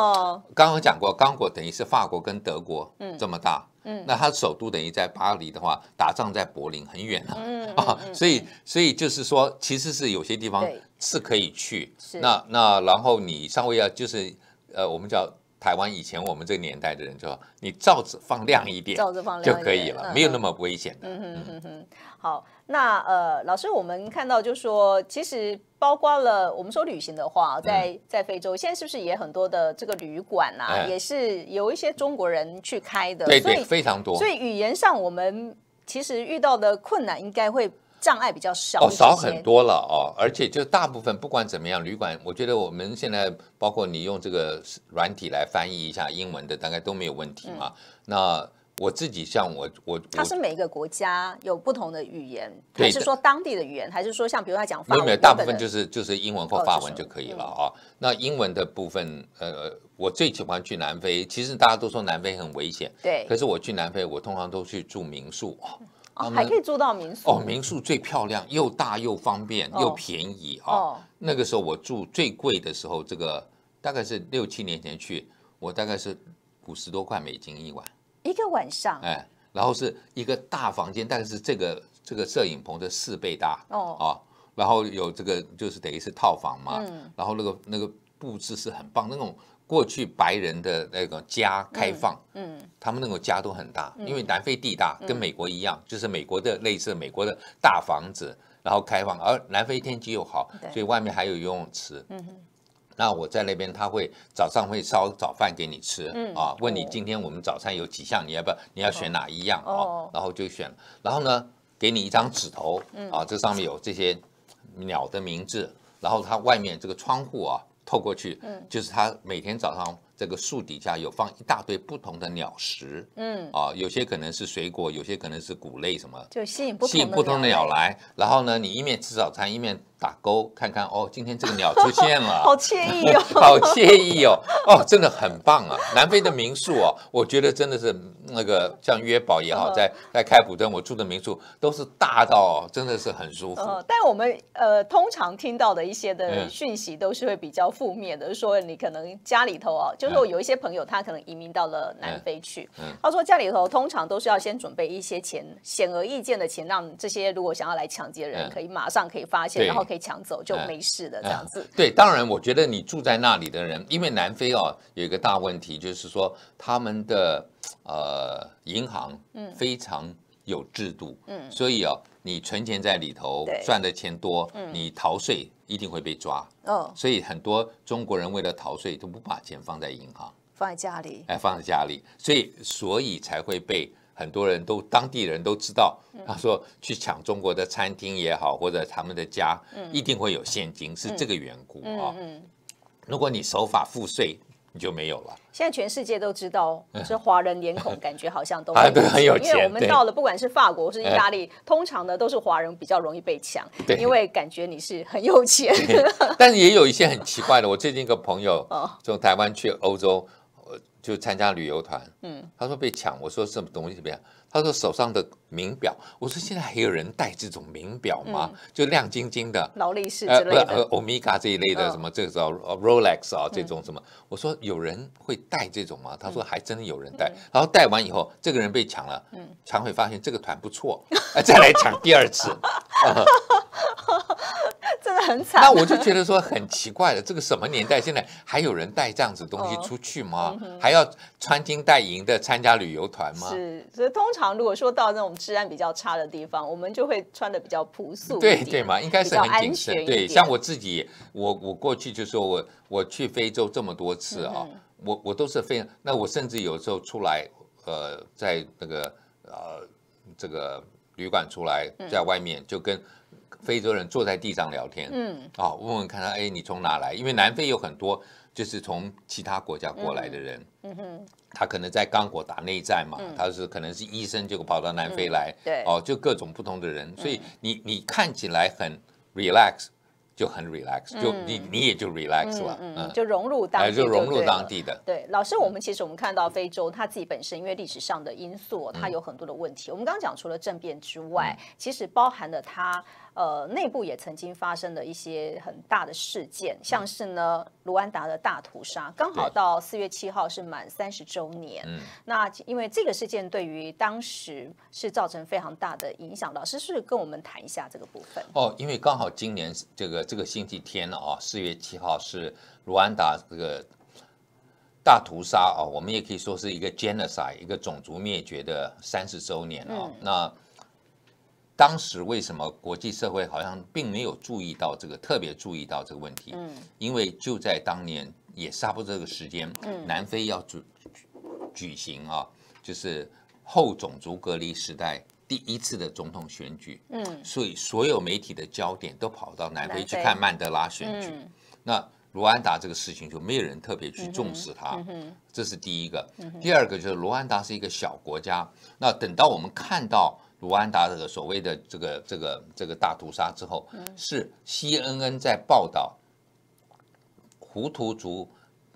刚刚讲过，刚果等于是法国跟德国这么大。嗯，那他首都等于在巴黎的话，打仗在柏林很远了，啊，所以所以就是说，其实是有些地方是可以去，那那然后你稍微要就是，呃，我们叫。台湾以前我们这个年代的人就你罩子放亮一点，罩子放亮就可以了，没有那么危险的。嗯哼嗯哼，好，那呃，老师，我们看到就说，其实包括了我们说旅行的话，在在非洲，现在是不是也很多的这个旅馆呐，也是有一些中国人去开的？对对，非常多。所以语言上，我们其实遇到的困难应该会。障碍比较少哦，少很多了哦，而且就大部分不管怎么样，旅馆我觉得我们现在包括你用这个软体来翻译一下英文的，大概都没有问题嘛。那我自己像我我它是每一个国家有不同的语言，还是说当地的语言，还是说像比如他讲法有没有，大部分就是就是英文或法文就可以了啊。那英文的部分，呃，我最喜欢去南非，其实大家都说南非很危险，对，可是我去南非，我通常都去住民宿还可以住到民宿哦，民宿最漂亮，又大又方便又便宜啊。那个时候我住最贵的时候，这个大概是六七年前去，我大概是五十多块美金一晚，一个晚上。哎，然后是一个大房间，大概是这个这个摄影棚的四倍大哦啊，然后有这个就是等于是套房嘛，然后那个那个布置是很棒，那种。过去白人的那个家开放，嗯，他们那个家都很大，因为南非地大，跟美国一样，就是美国的类似美国的大房子，然后开放，而南非天气又好，所以外面还有游泳池。嗯，那我在那边，他会早上会烧早饭给你吃，啊，问你今天我们早餐有几项，你要不要？你要选哪一样啊？然后就选，然后呢，给你一张纸头，啊，这上面有这些鸟的名字，然后它外面这个窗户啊。透过去，就是他每天早上。这个树底下有放一大堆不同的鸟食，嗯啊，有些可能是水果，有些可能是谷类，什么就吸引不吸引不同的鸟来。然后呢，你一面吃早餐，一面打勾，看看哦，今天这个鸟出现了，好惬意哦，好惬意哦，哦，真的很棒啊！南非的民宿哦，我觉得真的是那个像约堡也好，在在开普敦，我住的民宿都是大到真的是很舒服。但我们呃通常听到的一些的讯息都是会比较负面的，说你可能家里头啊就。如有一些朋友，他可能移民到了南非去，他说家里头通常都是要先准备一些钱，显而易见的钱，让这些如果想要来抢劫的人可以马上可以发现，然后可以抢走就没事了这样子。对，当然我觉得你住在那里的人，因为南非哦有一个大问题，就是说他们的呃银行非常。有制度，嗯，所以哦，你存钱在里头赚的钱多，嗯，你逃税一定会被抓，嗯，所以很多中国人为了逃税都不把钱放在银行，放在家里，哎，放在家里，所以所以才会被很多人都当地人都知道，他说去抢中国的餐厅也好，或者他们的家，嗯，一定会有现金，是这个缘故啊，嗯，如果你守法付税，你就没有了。现在全世界都知道，这华人脸孔感觉好像都 很有钱。因为我们到了，不管是法国是意大利，通常呢都是华人比较容易被抢，因为感觉你是很有钱。但是也有一些很奇怪的，我最近一个朋友 从台湾去欧洲。就参加旅游团，嗯，他说被抢，我说什么东西？怎么样？他说手上的名表，我说现在还有人戴这种名表吗？就亮晶晶的劳力士之类的，欧米伽这一类的什么，这个叫 Rolex 啊这种什么，我说有人会戴这种吗？他说还真的有人戴，然后戴完以后，这个人被抢了，嗯，常会发现这个团不错，再来抢第二次。那我就觉得说很奇怪的，这个什么年代，现在还有人带这样子东西出去吗？还要穿金戴银的参加旅游团吗？是，所以通常如果说到那种治安比较差的地方，我们就会穿的比较朴素。对对嘛，应该是很谨慎。对，像我自己，我我过去就说我我去非洲这么多次啊，我我都是非，那我甚至有时候出来，呃，在那个呃这个旅馆出来，在外面就跟。非洲人坐在地上聊天，嗯，啊，问问看他，哎，你从哪来？因为南非有很多就是从其他国家过来的人，嗯哼，他可能在刚果打内战嘛，他是可能是医生就跑到南非来，对，哦，就各种不同的人，所以你你看起来很 r e l a x 就很 r e l a x 就你你也就 relax 了，嗯，就融入当，就融入当地的，对，老师，我们其实我们看到非洲他自己本身因为历史上的因素，他有很多的问题。我们刚讲除了政变之外，其实包含了他。呃，内部也曾经发生了一些很大的事件，像是呢卢安达的大屠杀，刚好到四月七号是满三十周年。嗯，那因为这个事件对于当时是造成非常大的影响，老师是跟我们谈一下这个部分哦。因为刚好今年这个这个星期天啊，四月七号是卢安达这个大屠杀啊，我们也可以说是一个 genocide，一个种族灭绝的三十周年啊。那当时为什么国际社会好像并没有注意到这个，特别注意到这个问题？嗯，因为就在当年也差不多这个时间，南非要举举行啊，就是后种族隔离时代第一次的总统选举，嗯，所以所有媒体的焦点都跑到南非去看曼德拉选举。那卢安达这个事情就没有人特别去重视它，这是第一个。第二个就是卢安达是一个小国家，那等到我们看到。卢安达这个所谓的这个这个这个大屠杀之后，是 CNN 在报道，胡图族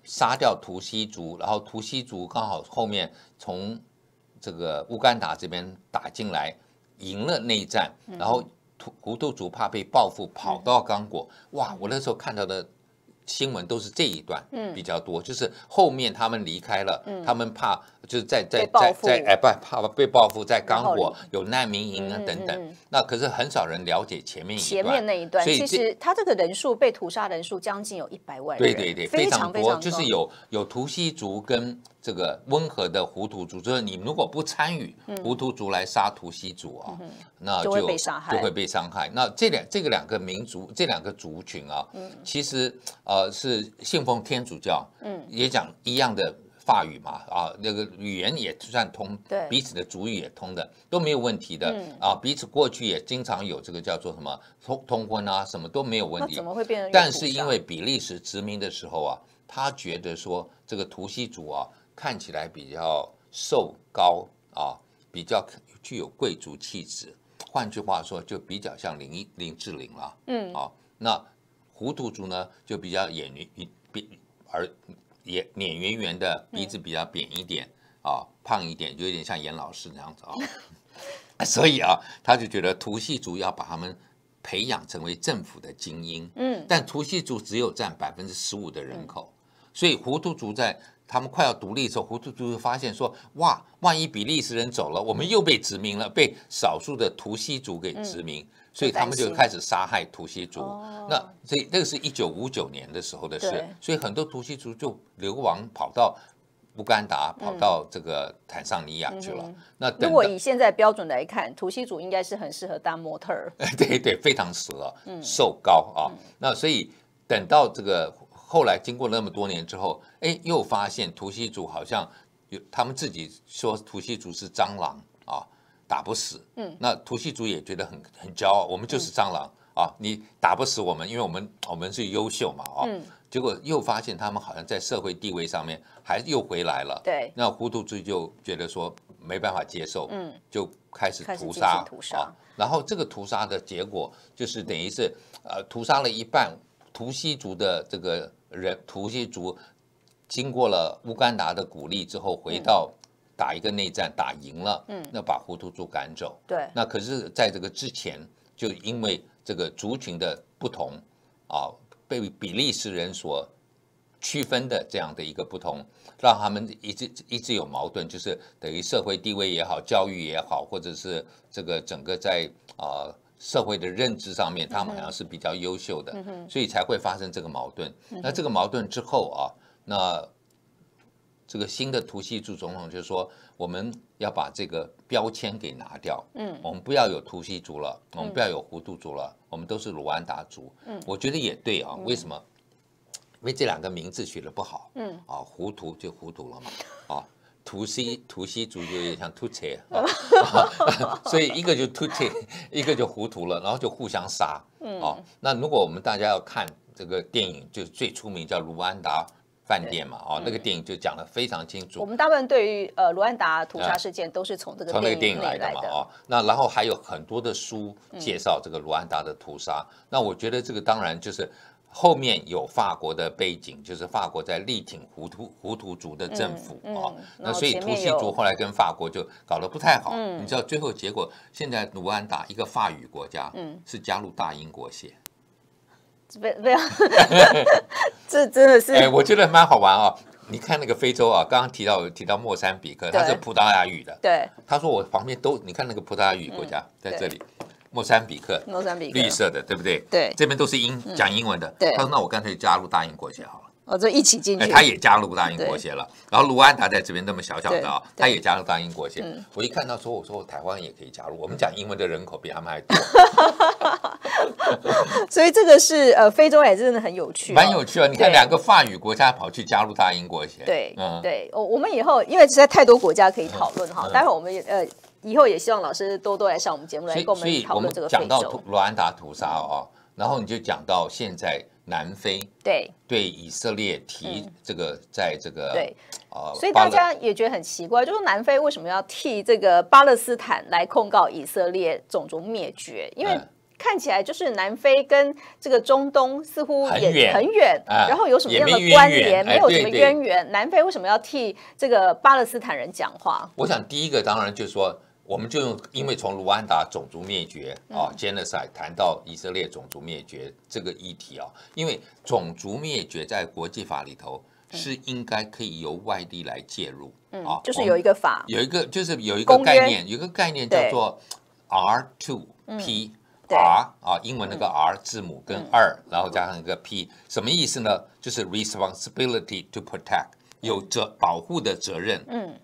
杀掉图西族，然后图西族刚好后面从这个乌干达这边打进来，赢了内战，然后图胡图族怕被报复，跑到刚果。哇，我那时候看到的。新闻都是这一段比较多，就是后面他们离开了，他们怕就是在在在在哎，不，怕被报复，在刚果有难民营啊等等。那可是很少人了解前面一段，前面那一段，所以其实他这个人数被屠杀人数将近有一百万，对对对，非常多，就是有有图西族跟这个温和的胡图族，就是你如果不参与胡图族来杀图西族啊，那就就会被伤害。那这两这个两个民族这两个族群啊，其实啊。呃，是信奉天主教，嗯，也讲一样的法语嘛，啊，那个语言也算通，对，彼此的主语也通的，都没有问题的，啊，彼此过去也经常有这个叫做什么通通婚啊，什么都没有问题。怎么会变成？但是因为比利时殖民的时候啊，他觉得说这个图西族啊，看起来比较瘦高啊，比较具有贵族气质，换句话说，就比较像林林志玲了，嗯，啊，那。糊涂族呢，就比较眼圆圆，而眼脸圆圆的，鼻子比较扁一点啊，胖一点，就有点像严老师那样子啊。所以啊，他就觉得图西族要把他们培养成为政府的精英。嗯。但图西族只有占百分之十五的人口，所以糊涂族在他们快要独立的时候，糊涂族发现说：“哇，万一比利时人走了，我们又被殖民了，被少数的图西族给殖民。”所以他们就开始杀害图西族。那这那个是一九五九年的时候的事。所以很多图西族就流亡跑到布干达，跑到这个坦桑尼亚去了。那如果以现在标准来看，图西族应该是很适合当模特儿。对对，非常适合。瘦高啊。那所以等到这个后来经过那么多年之后，哎，又发现图西族好像有他们自己说图西族是蟑螂。打不死，嗯，那图西族也觉得很很骄傲，我们就是蟑螂啊，你打不死我们，因为我们我们是优秀嘛，啊，结果又发现他们好像在社会地位上面还又回来了，对，那糊涂族就觉得说没办法接受，嗯，就开始屠杀，屠杀，然后这个屠杀的结果就是等于是呃屠杀了一半，图西族的这个人，图西族经过了乌干达的鼓励之后回到。打一个内战，打赢了，嗯，那把胡图族赶走，对，那可是，在这个之前，就因为这个族群的不同，啊，被比利时人所区分的这样的一个不同，让他们一直一直有矛盾，就是等于社会地位也好，教育也好，或者是这个整个在啊社会的认知上面，他们好像是比较优秀的，所以才会发生这个矛盾。那这个矛盾之后啊，那。这个新的图西族总统就是说：“我们要把这个标签给拿掉，嗯，我们不要有图西族了，我们不要有糊涂族了，我们都是卢安达族。”嗯，我觉得也对啊。为什么？因为这两个名字取得不好，嗯，啊，糊涂就糊涂了嘛，啊，图西图西族就有点像土切，所以一个就土切，一个就糊涂了，然后就互相杀，嗯，啊，那如果我们大家要看这个电影，就是最出名叫卢安达。饭店嘛，哦，那个电影就讲的非常清楚。我们大部分对于呃卢安达屠杀事件都是从这个从那个电影来的嘛，哦，那然后还有很多的书介绍这个卢安达的屠杀。那我觉得这个当然就是后面有法国的背景，就是法国在力挺胡图胡图族的政府哦，那所以图西族后来跟法国就搞得不太好。你知道最后结果，现在卢安达一个法语国家嗯，是加入大英国宪。不不要，这真的是哎，我觉得蛮好玩哦。你看那个非洲啊，刚刚提到提到莫桑比克，它是葡萄牙语的。对，他说我旁边都，你看那个葡萄牙语国家在这里，莫桑比克，莫桑比克绿色的，对不对？对，这边都是英讲英文的。对，他说那我干脆加入大英国家好了。我就一起进去，他也加入大英国协了。然后卢安达在这边那么小小的啊，他也加入大英国协。我一看到说，我说我台湾也可以加入。我们讲英文的人口比他们还多，所以这个是呃，非洲也真的很有趣。蛮有趣哦，你看两个法语国家跑去加入大英国协。对对，我我们以后因为实在太多国家可以讨论哈，待会儿我们呃以后也希望老师多多来上我们节目来跟我们讨论这个非洲。讲到卢安达屠杀哦，然后你就讲到现在。南非对对以色列提这个，在这个对啊，所以大家也觉得很奇怪，就是南非为什么要替这个巴勒斯坦来控告以色列种族灭绝？因为看起来就是南非跟这个中东似乎也很远，然后有什么样的关联，没有什么渊源。南非为什么要替这个巴勒斯坦人讲话？我想第一个当然就是说。我们就用，因为从卢安达种族灭绝啊，genocide 谈到以色列种族灭绝这个议题啊，因为种族灭绝在国际法里头是应该可以由外地来介入啊，就是有一个法，有一个就是有一个概念，有个概念叫做 R two P R 啊，英文那个 R 字母跟二，然后加上一个 P，什么意思呢？就是 responsibility to protect，有责保护的责任。嗯。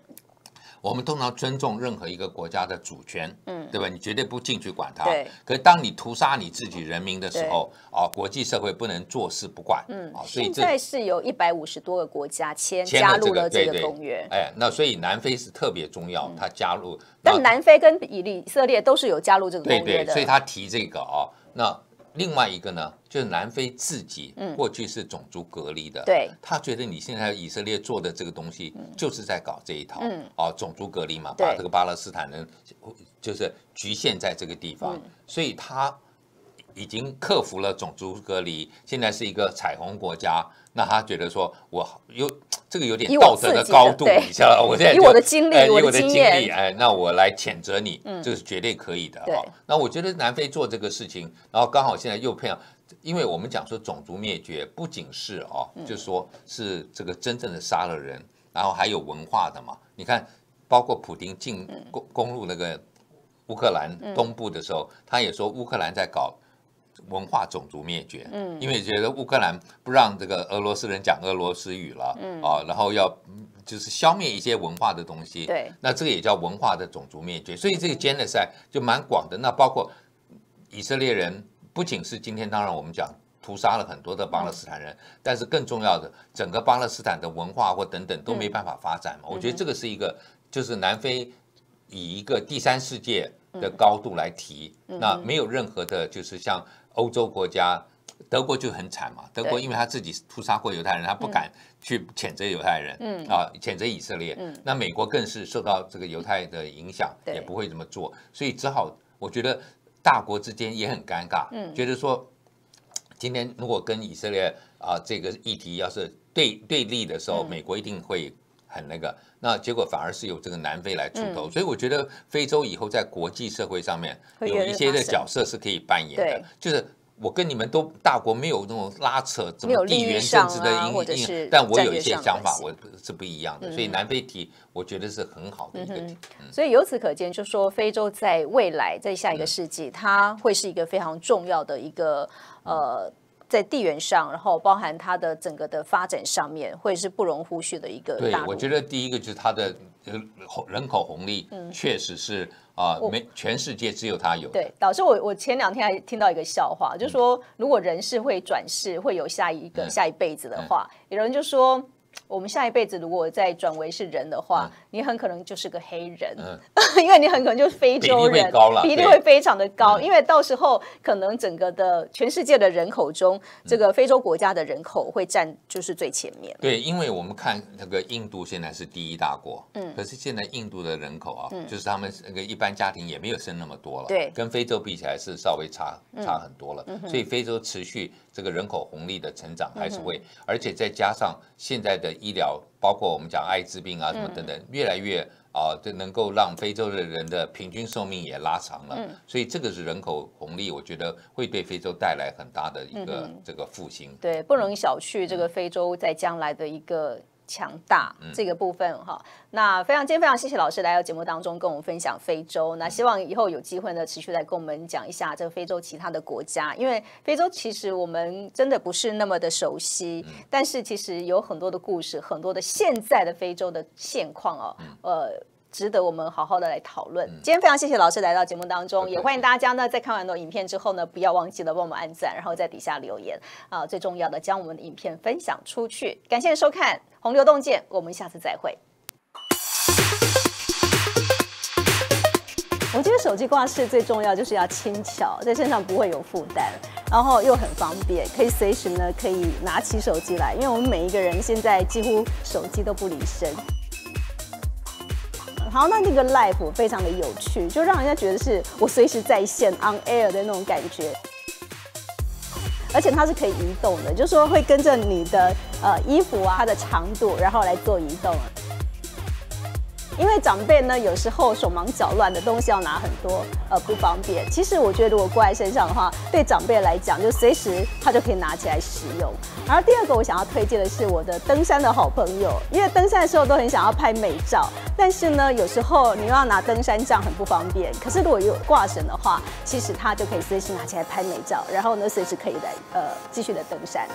我们通常尊重任何一个国家的主权，嗯，对吧？你绝对不进去管它。可是，当你屠杀你自己人民的时候，啊，国际社会不能坐视不管。嗯。啊，所以现在是有一百五十多个国家签加入了这个公约。哎，那所以南非是特别重要，他加入。但南非跟以色列都是有加入这个公约的，所以他提这个啊，那。另外一个呢，就是南非自己过去是种族隔离的，对，他觉得你现在以色列做的这个东西就是在搞这一套，啊，种族隔离嘛，把这个巴勒斯坦人就是局限在这个地方，所以他已经克服了种族隔离，现在是一个彩虹国家，那他觉得说我又。这个有点道德的高度，你知道？我现在以我的经历，以我的经历，哎，那我来谴责你，这是绝对可以的。对，那我觉得南非做这个事情，然后刚好现在又骗，因为我们讲说种族灭绝不仅是哦，就是说是这个真正的杀了人，然后还有文化的嘛。你看，包括普丁进攻攻入那个乌克兰东部的时候，他也说乌克兰在搞。文化种族灭绝，嗯，因为觉得乌克兰不让这个俄罗斯人讲俄罗斯语了，嗯，啊，然后要就是消灭一些文化的东西，对，那这个也叫文化的种族灭绝，所以这个 genocide 就蛮广的，那包括以色列人，不仅是今天，当然我们讲屠杀了很多的巴勒斯坦人，但是更重要的，整个巴勒斯坦的文化或等等都没办法发展嘛，我觉得这个是一个，就是南非以一个第三世界。的高度来提，那没有任何的，就是像欧洲国家，德国就很惨嘛。德国因为他自己屠杀过犹太人，他不敢去谴责犹太人，啊，谴责以色列。那美国更是受到这个犹太的影响，也不会这么做，所以只好，我觉得大国之间也很尴尬，觉得说，今天如果跟以色列啊这个议题要是对对立的时候，美国一定会。很那个，那结果反而是由这个南非来出头，所以我觉得非洲以后在国际社会上面有一些的角色是可以扮演的。就是我跟你们都大国没有那种拉扯，没么地缘政治的因因，但我有一些想法，我是不一样的。所以南非提，我觉得是很好的一个提。所以由此可见，就说非洲在未来在下一个世纪，它会是一个非常重要的一个呃。在地缘上，然后包含它的整个的发展上面，会是不容忽视的一个。对，我觉得第一个就是它的人口红利，确实是啊，没全世界只有它有。对，导致我我前两天还听到一个笑话，就说如果人是会转世，会有下一个下一辈子的话，有人就说。我们下一辈子如果再转为是人的话，你很可能就是个黑人，因为你很可能就是非洲人，比例会比例会非常的高，因为到时候可能整个的全世界的人口中，这个非洲国家的人口会占就是最前面。对，因为我们看那个印度现在是第一大国，嗯，可是现在印度的人口啊，就是他们那个一般家庭也没有生那么多了，对，跟非洲比起来是稍微差差很多了，所以非洲持续。这个人口红利的成长还是会，而且再加上现在的医疗，包括我们讲艾滋病啊什么等等，越来越啊，能够让非洲的人的平均寿命也拉长了。所以这个是人口红利，我觉得会对非洲带来很大的一个这个复兴。对，不能小觑这个非洲在将来的一个。强大这个部分哈，那非常今天非常谢谢老师来到节目当中跟我们分享非洲。那希望以后有机会呢，持续来跟我们讲一下这个非洲其他的国家，因为非洲其实我们真的不是那么的熟悉，但是其实有很多的故事，很多的现在的非洲的现况哦，呃。值得我们好好的来讨论。今天非常谢谢老师来到节目当中，也欢迎大家呢，在看完的影片之后呢，不要忘记了帮我们按赞，然后在底下留言啊，最重要的将我们的影片分享出去。感谢收看《洪流洞见》，我们下次再会。我觉得手机挂饰最重要就是要轻巧，在身上不会有负担，然后又很方便，可以随时呢可以拿起手机来，因为我们每一个人现在几乎手机都不离身。好，那那个 l i f e 非常的有趣，就让人家觉得是我随时在线 on air 的那种感觉，而且它是可以移动的，就是说会跟着你的呃衣服啊，它的长度，然后来做移动。因为长辈呢，有时候手忙脚乱的东西要拿很多，呃，不方便。其实我觉得如果挂在身上的话，对长辈来讲，就随时他就可以拿起来使用。然后第二个我想要推荐的是我的登山的好朋友，因为登山的时候都很想要拍美照，但是呢，有时候你又要拿登山杖很不方便。可是如果有挂绳的话，其实他就可以随时拿起来拍美照，然后呢，随时可以来呃继续的登山。